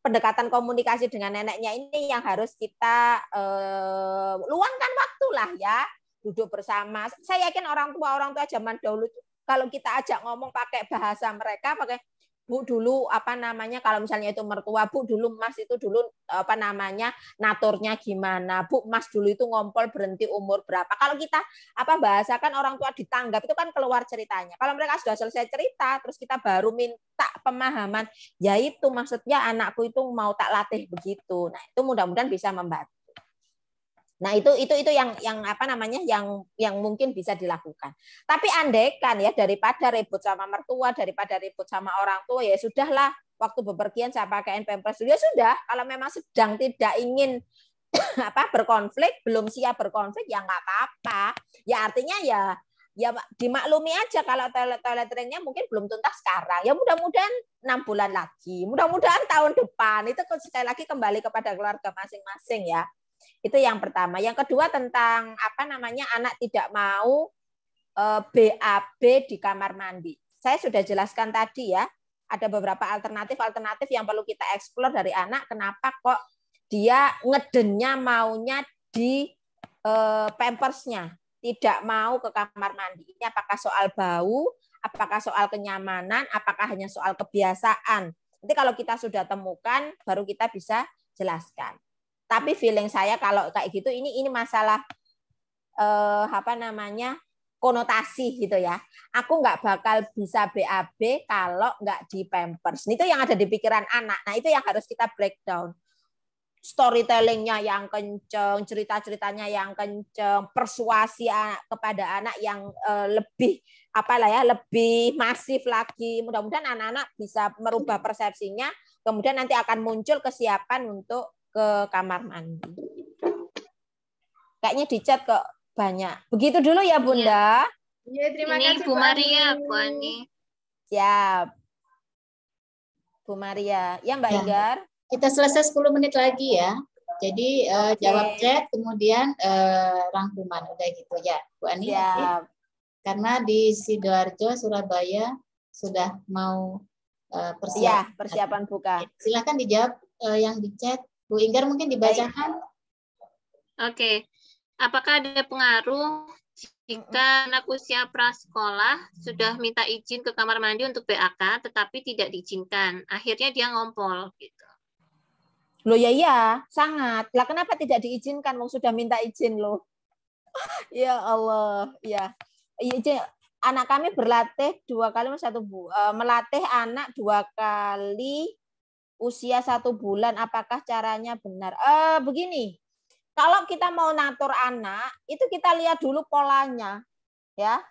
pendekatan komunikasi dengan neneknya ini yang harus kita eh, luangkan waktulah ya duduk bersama. Saya yakin orang tua orang tua zaman dahulu kalau kita ajak ngomong pakai bahasa mereka pakai Bu dulu apa namanya kalau misalnya itu mertua Bu dulu Mas itu dulu apa namanya naturnya gimana Bu Mas dulu itu ngompol berhenti umur berapa kalau kita apa bahasakan orang tua ditanggap itu kan keluar ceritanya kalau mereka sudah selesai cerita terus kita baru minta pemahaman yaitu maksudnya anakku itu mau tak latih begitu nah itu mudah-mudahan bisa membantu Nah, itu itu itu yang yang apa namanya yang yang mungkin bisa dilakukan. Tapi andaikan ya daripada ribut sama mertua, daripada ribut sama orang tua ya sudahlah waktu bepergian saya pakai Pampers dulu ya sudah. Kalau memang sedang tidak ingin *clears throat* apa berkonflik, belum siap berkonflik ya nggak apa-apa. Ya artinya ya ya dimaklumi aja kalau toilet toilet mungkin belum tuntas sekarang ya mudah-mudahan enam bulan lagi mudah-mudahan tahun depan itu sekali lagi kembali kepada keluarga masing-masing ya itu yang pertama. Yang kedua tentang apa namanya anak tidak mau BAB eh, di kamar mandi. Saya sudah jelaskan tadi ya, ada beberapa alternatif-alternatif yang perlu kita eksplor dari anak. Kenapa kok dia ngedennya maunya di eh, pampersnya, tidak mau ke kamar mandi. Ini apakah soal bau, apakah soal kenyamanan, apakah hanya soal kebiasaan. Nanti kalau kita sudah temukan, baru kita bisa jelaskan. Tapi feeling saya kalau kayak gitu ini ini masalah eh, apa namanya konotasi gitu ya. Aku nggak bakal bisa BAB kalau nggak di pampers. Itu yang ada di pikiran anak. Nah itu yang harus kita breakdown. Storytellingnya yang kenceng, cerita-ceritanya yang kenceng, persuasi kepada anak yang eh, lebih apalah ya lebih masif lagi. Mudah-mudahan anak-anak bisa merubah persepsinya. Kemudian nanti akan muncul kesiapan untuk ke kamar mandi. Kayaknya dicat kok banyak. Begitu dulu ya Bunda. Ya, terima Ini kasih Bu Maria, Bu Ani. siap. Bu Maria. Ya Mbak ya. Igar. Kita selesai 10 menit lagi ya. Jadi uh, eh, okay. jawab chat kemudian uh, rangkuman udah gitu ya. Bu Ani. Ya. Karena di Sidoarjo Surabaya sudah mau uh, persiapan. Ya, persiapan buka. Silahkan dijawab uh, yang di chat Bu Inggar mungkin dibacakan. Oke. Okay. Apakah ada pengaruh jika anak usia prasekolah sudah minta izin ke kamar mandi untuk BAK tetapi tidak diizinkan? Akhirnya dia ngompol gitu. Loh ya ya, sangat. Lah kenapa tidak diizinkan? Wong sudah minta izin loh. *laughs* ya Allah, ya. Izin iya, iya. anak kami berlatih dua kali satu bu, eh, melatih anak dua kali usia satu bulan apakah caranya benar? Eh, begini, kalau kita mau natur anak itu kita lihat dulu polanya, ya.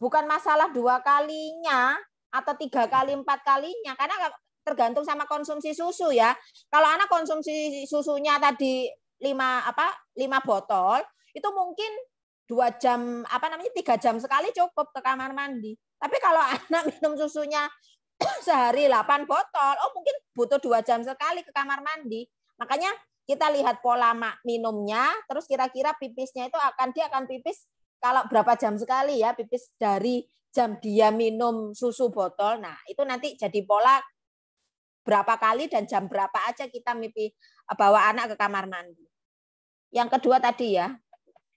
Bukan masalah dua kalinya atau tiga iya. kali empat kalinya karena tergantung sama konsumsi susu ya. Kalau anak konsumsi susunya tadi lima apa lima botol itu mungkin dua jam apa namanya tiga jam sekali cukup ke kamar mandi. Tapi kalau *laughs* anak minum susunya *coughs* sehari 8 botol, oh mungkin butuh dua jam sekali ke kamar mandi. Makanya kita lihat pola mak minumnya, terus kira-kira pipisnya itu akan dia akan pipis kalau berapa jam sekali ya pipis dari jam dia minum susu botol. Nah, itu nanti jadi pola berapa kali dan jam berapa aja kita mimpi eh, bawa anak ke kamar mandi. Yang kedua tadi ya,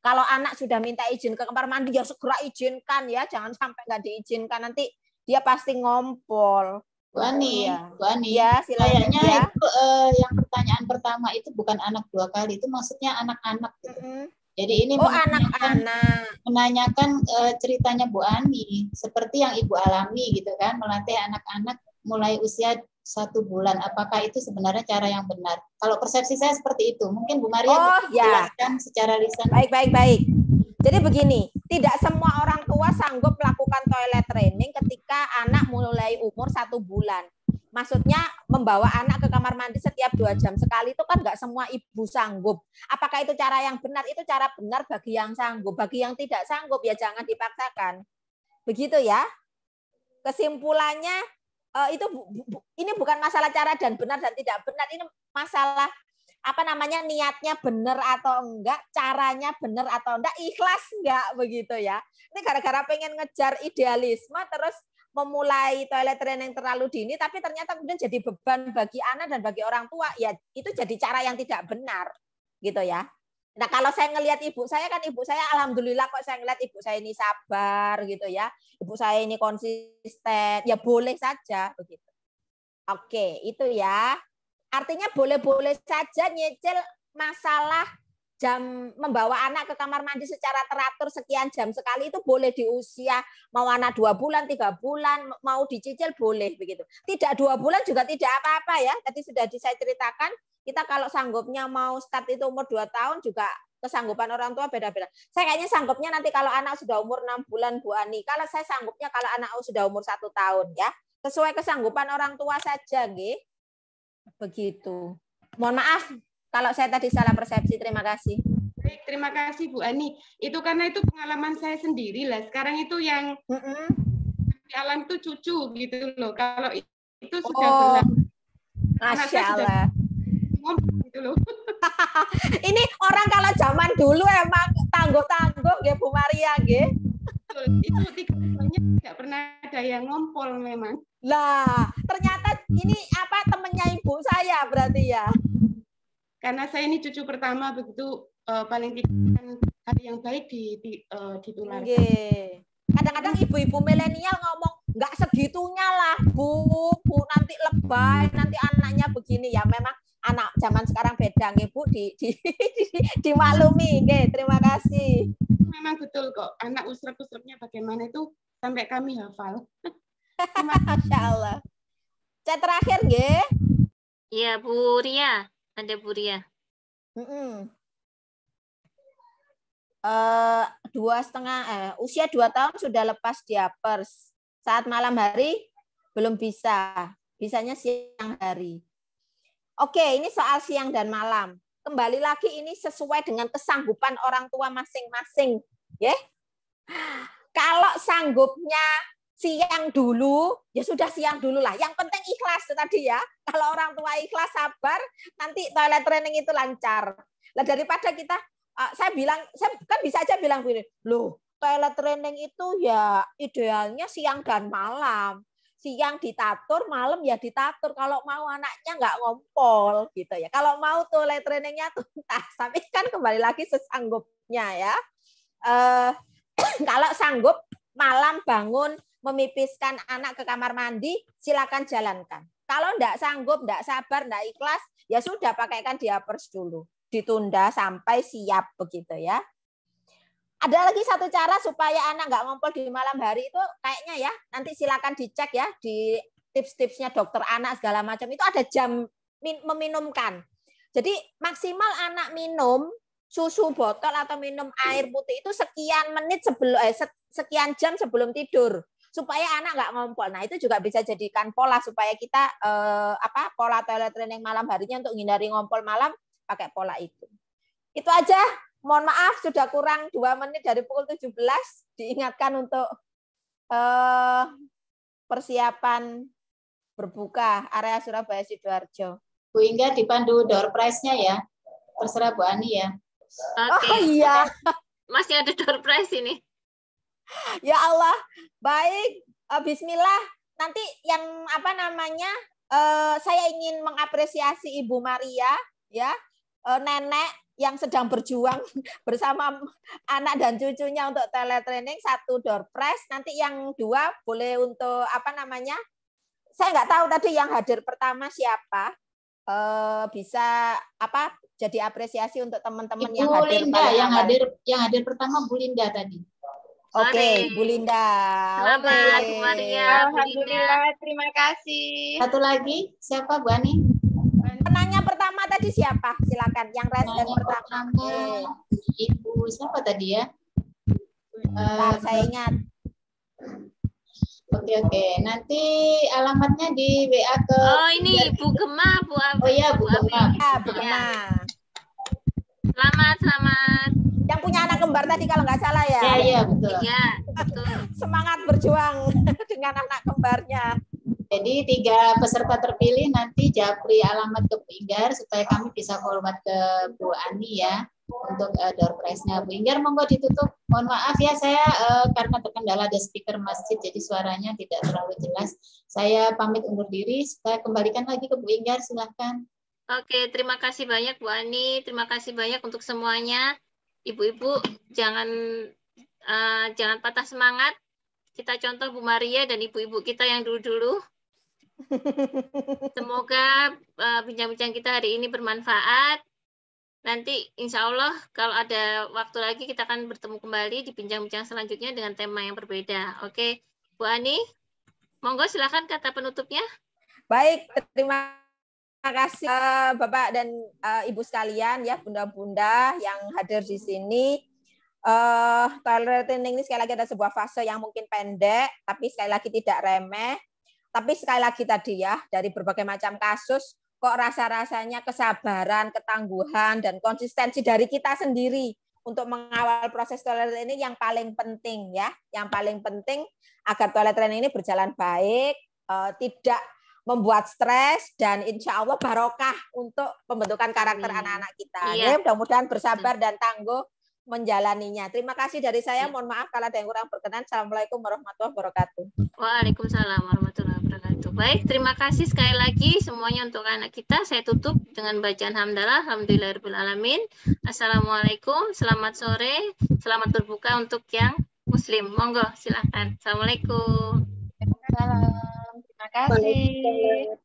kalau anak sudah minta izin ke kamar mandi ya segera izinkan ya, jangan sampai nggak diizinkan nanti dia pasti ngompol. Bu Ani, ya. Bu Ani. Ya, Kayaknya ya. itu uh, yang pertanyaan pertama itu bukan anak dua kali, itu maksudnya anak-anak. Gitu. Mm -hmm. Jadi ini oh, menanyakan, anak-anak. menanyakan uh, ceritanya Bu Ani, seperti yang Ibu alami gitu kan, melatih anak-anak mulai usia satu bulan. Apakah itu sebenarnya cara yang benar? Kalau persepsi saya seperti itu, mungkin Bu Maria oh, ya. jelaskan secara lisan. Baik, baik, baik. Jadi begini, tidak semua orang tua sanggup melakukan toilet training ketika anak mulai umur satu bulan. Maksudnya membawa anak ke kamar mandi setiap dua jam sekali itu kan nggak semua ibu sanggup. Apakah itu cara yang benar? Itu cara benar bagi yang sanggup. Bagi yang tidak sanggup ya jangan dipaksakan. Begitu ya. Kesimpulannya eh, itu ini bukan masalah cara dan benar dan tidak benar. Ini masalah apa namanya niatnya benar atau enggak, caranya benar atau enggak, ikhlas enggak begitu ya. Ini gara-gara pengen ngejar idealisme terus memulai toilet training terlalu dini tapi ternyata kemudian jadi beban bagi anak dan bagi orang tua ya itu jadi cara yang tidak benar gitu ya. Nah kalau saya ngelihat ibu saya kan ibu saya alhamdulillah kok saya ngelihat ibu saya ini sabar gitu ya, ibu saya ini konsisten ya boleh saja begitu. Oke itu ya. Artinya boleh-boleh saja nyicil masalah jam membawa anak ke kamar mandi secara teratur sekian jam sekali itu boleh di usia mau anak dua bulan tiga bulan mau dicicil boleh begitu tidak dua bulan juga tidak apa-apa ya tadi sudah saya ceritakan kita kalau sanggupnya mau start itu umur dua tahun juga kesanggupan orang tua beda-beda saya kayaknya sanggupnya nanti kalau anak sudah umur enam bulan Bu Ani kalau saya sanggupnya kalau anak sudah umur satu tahun ya sesuai kesanggupan orang tua saja gitu. Begitu. Mohon maaf kalau saya tadi salah persepsi. Terima kasih. Baik, terima kasih Bu Ani. Itu karena itu pengalaman saya sendiri lah. Sekarang itu yang mm hmm Di alam itu cucu gitu loh. Kalau itu oh, sudah oh, berlaku. Masya Allah. Gitu loh. *laughs* Ini orang kalau zaman dulu emang tangguh-tangguh ya Bu Maria gitu. Itu tiga tidak pernah ada yang ngompol memang. Lah, ternyata ini apa temannya ibu saya berarti ya. Karena saya ini cucu pertama begitu uh, paling tidak hal yang baik di, di uh, ditularkan. Okay. Kadang-kadang ibu-ibu milenial ngomong nggak segitunya lah bu, bu nanti lebay, nanti anaknya begini ya memang anak zaman sekarang beda nggih Bu di, di, di *laughs* di nggih terima kasih. Memang betul kok anak usrep-usrepnya bagaimana itu sampai kami hafal. *laughs* Masya Allah. Chat terakhir G. Iya, Bu Ria. Ada Bu Ria. Mm -mm. Uh, dua setengah eh, usia dua tahun sudah lepas diapers saat malam hari belum bisa bisanya siang hari oke ini soal siang dan malam kembali lagi ini sesuai dengan kesanggupan orang tua masing-masing ya yeah? kalau sanggupnya siang dulu, ya sudah siang dulu lah. Yang penting ikhlas tadi ya. Kalau orang tua ikhlas sabar, nanti toilet training itu lancar. Lah daripada kita, eh, saya bilang, saya kan bisa aja bilang begini, loh toilet training itu ya idealnya siang dan malam. Siang ditatur, malam ya ditatur. Kalau mau anaknya nggak ngompol gitu ya. Kalau mau toilet trainingnya tuntas. *laughs* Tapi kan kembali lagi sesanggupnya ya. Eh, *clears throat* kalau sanggup malam bangun memipiskan anak ke kamar mandi, silakan jalankan. Kalau tidak sanggup, tidak sabar, tidak ikhlas, ya sudah pakaikan diapers dulu. Ditunda sampai siap begitu ya. Ada lagi satu cara supaya anak nggak ngompol di malam hari itu kayaknya ya, nanti silakan dicek ya di tips-tipsnya dokter anak segala macam itu ada jam meminumkan. Jadi maksimal anak minum susu botol atau minum air putih itu sekian menit sebelum eh, sekian jam sebelum tidur supaya anak nggak ngompol. Nah itu juga bisa jadikan pola supaya kita eh, apa pola toilet training malam harinya untuk menghindari ngompol malam pakai pola itu. Itu aja. Mohon maaf sudah kurang dua menit dari pukul 17 diingatkan untuk eh, persiapan berbuka area Surabaya Sidoarjo. Bu Inga dipandu door prize-nya ya. Terserah Bu Ani ya. Okay. Oh iya. Masih ada door prize ini. *laughs* ya Allah, baik. Eh, bismillah. Nanti yang apa namanya? Uh, saya ingin mengapresiasi Ibu Maria, ya, eh, nenek yang sedang berjuang *laughs* bersama anak dan cucunya untuk teletraining satu door press Nanti yang dua boleh untuk apa namanya? Saya nggak tahu tadi yang hadir pertama siapa. Uh, bisa apa? Jadi apresiasi untuk teman-teman yang hadir. Linda yang hadir yang hadir pertama Bu Linda tadi. Oke, okay, Bu Linda. Selamat, okay. Maria. Ya, Alhamdulillah, terima kasih. Satu lagi, siapa Bu Ani? Penanya pertama tadi siapa? Silakan, yang responden pertama. pertama. Ibu siapa tadi ya? Bentar, uh, saya ingat. Oke oke, nanti alamatnya di WA ke. Oh ini Ibu Gema, Bu Abi. Oh iya Bu Gema. Ah, Bu Gema. Ya. Selamat selamat yang punya anak kembar tadi kalau nggak salah ya. Iya, ya, betul. Ya, betul. *laughs* Semangat berjuang *laughs* dengan anak kembarnya. Jadi tiga peserta terpilih nanti japri alamat ke Bu Inggar supaya kami bisa forward ke Bu Ani ya untuk uh, door prize-nya. Bu Inggar monggo ditutup. Mohon maaf ya saya uh, karena terkendala ada speaker masjid jadi suaranya tidak terlalu jelas. Saya pamit undur diri. Saya kembalikan lagi ke Bu Inggar silahkan. Oke, terima kasih banyak Bu Ani. Terima kasih banyak untuk semuanya ibu-ibu jangan uh, jangan patah semangat. Kita contoh Bu Maria dan ibu-ibu kita yang dulu-dulu. *laughs* Semoga eh, bincang-bincang uh, kita hari ini bermanfaat. Nanti insya Allah kalau ada waktu lagi kita akan bertemu kembali di bincang-bincang selanjutnya dengan tema yang berbeda. Oke, Bu Ani, monggo silahkan kata penutupnya. Baik, terima kasih uh, Bapak dan uh, Ibu sekalian ya bunda-bunda yang hadir di sini. Uh, toilet training ini sekali lagi ada sebuah fase yang mungkin pendek, tapi sekali lagi tidak remeh. Tapi sekali lagi tadi ya, dari berbagai macam kasus, kok rasa-rasanya kesabaran, ketangguhan, dan konsistensi dari kita sendiri untuk mengawal proses toilet ini yang paling penting ya, yang paling penting agar toilet training ini berjalan baik, tidak membuat stres dan insya Allah barokah untuk pembentukan karakter anak-anak kita. Iya. Ya, mudah-mudahan bersabar dan tangguh menjalaninya. Terima kasih dari saya. Iya. Mohon maaf kalau ada yang kurang berkenan. Assalamualaikum warahmatullahi wabarakatuh. Waalaikumsalam warahmatullahi wabarakatuh. Baik, terima kasih sekali lagi semuanya untuk anak kita. Saya tutup dengan bacaan hamdalah. Alhamdulillahirrahmanirrahim. Assalamualaikum. Selamat sore. Selamat berbuka untuk yang muslim. Monggo, silahkan. Assalamualaikum. Assalamualaikum. Terima kasih. Baik.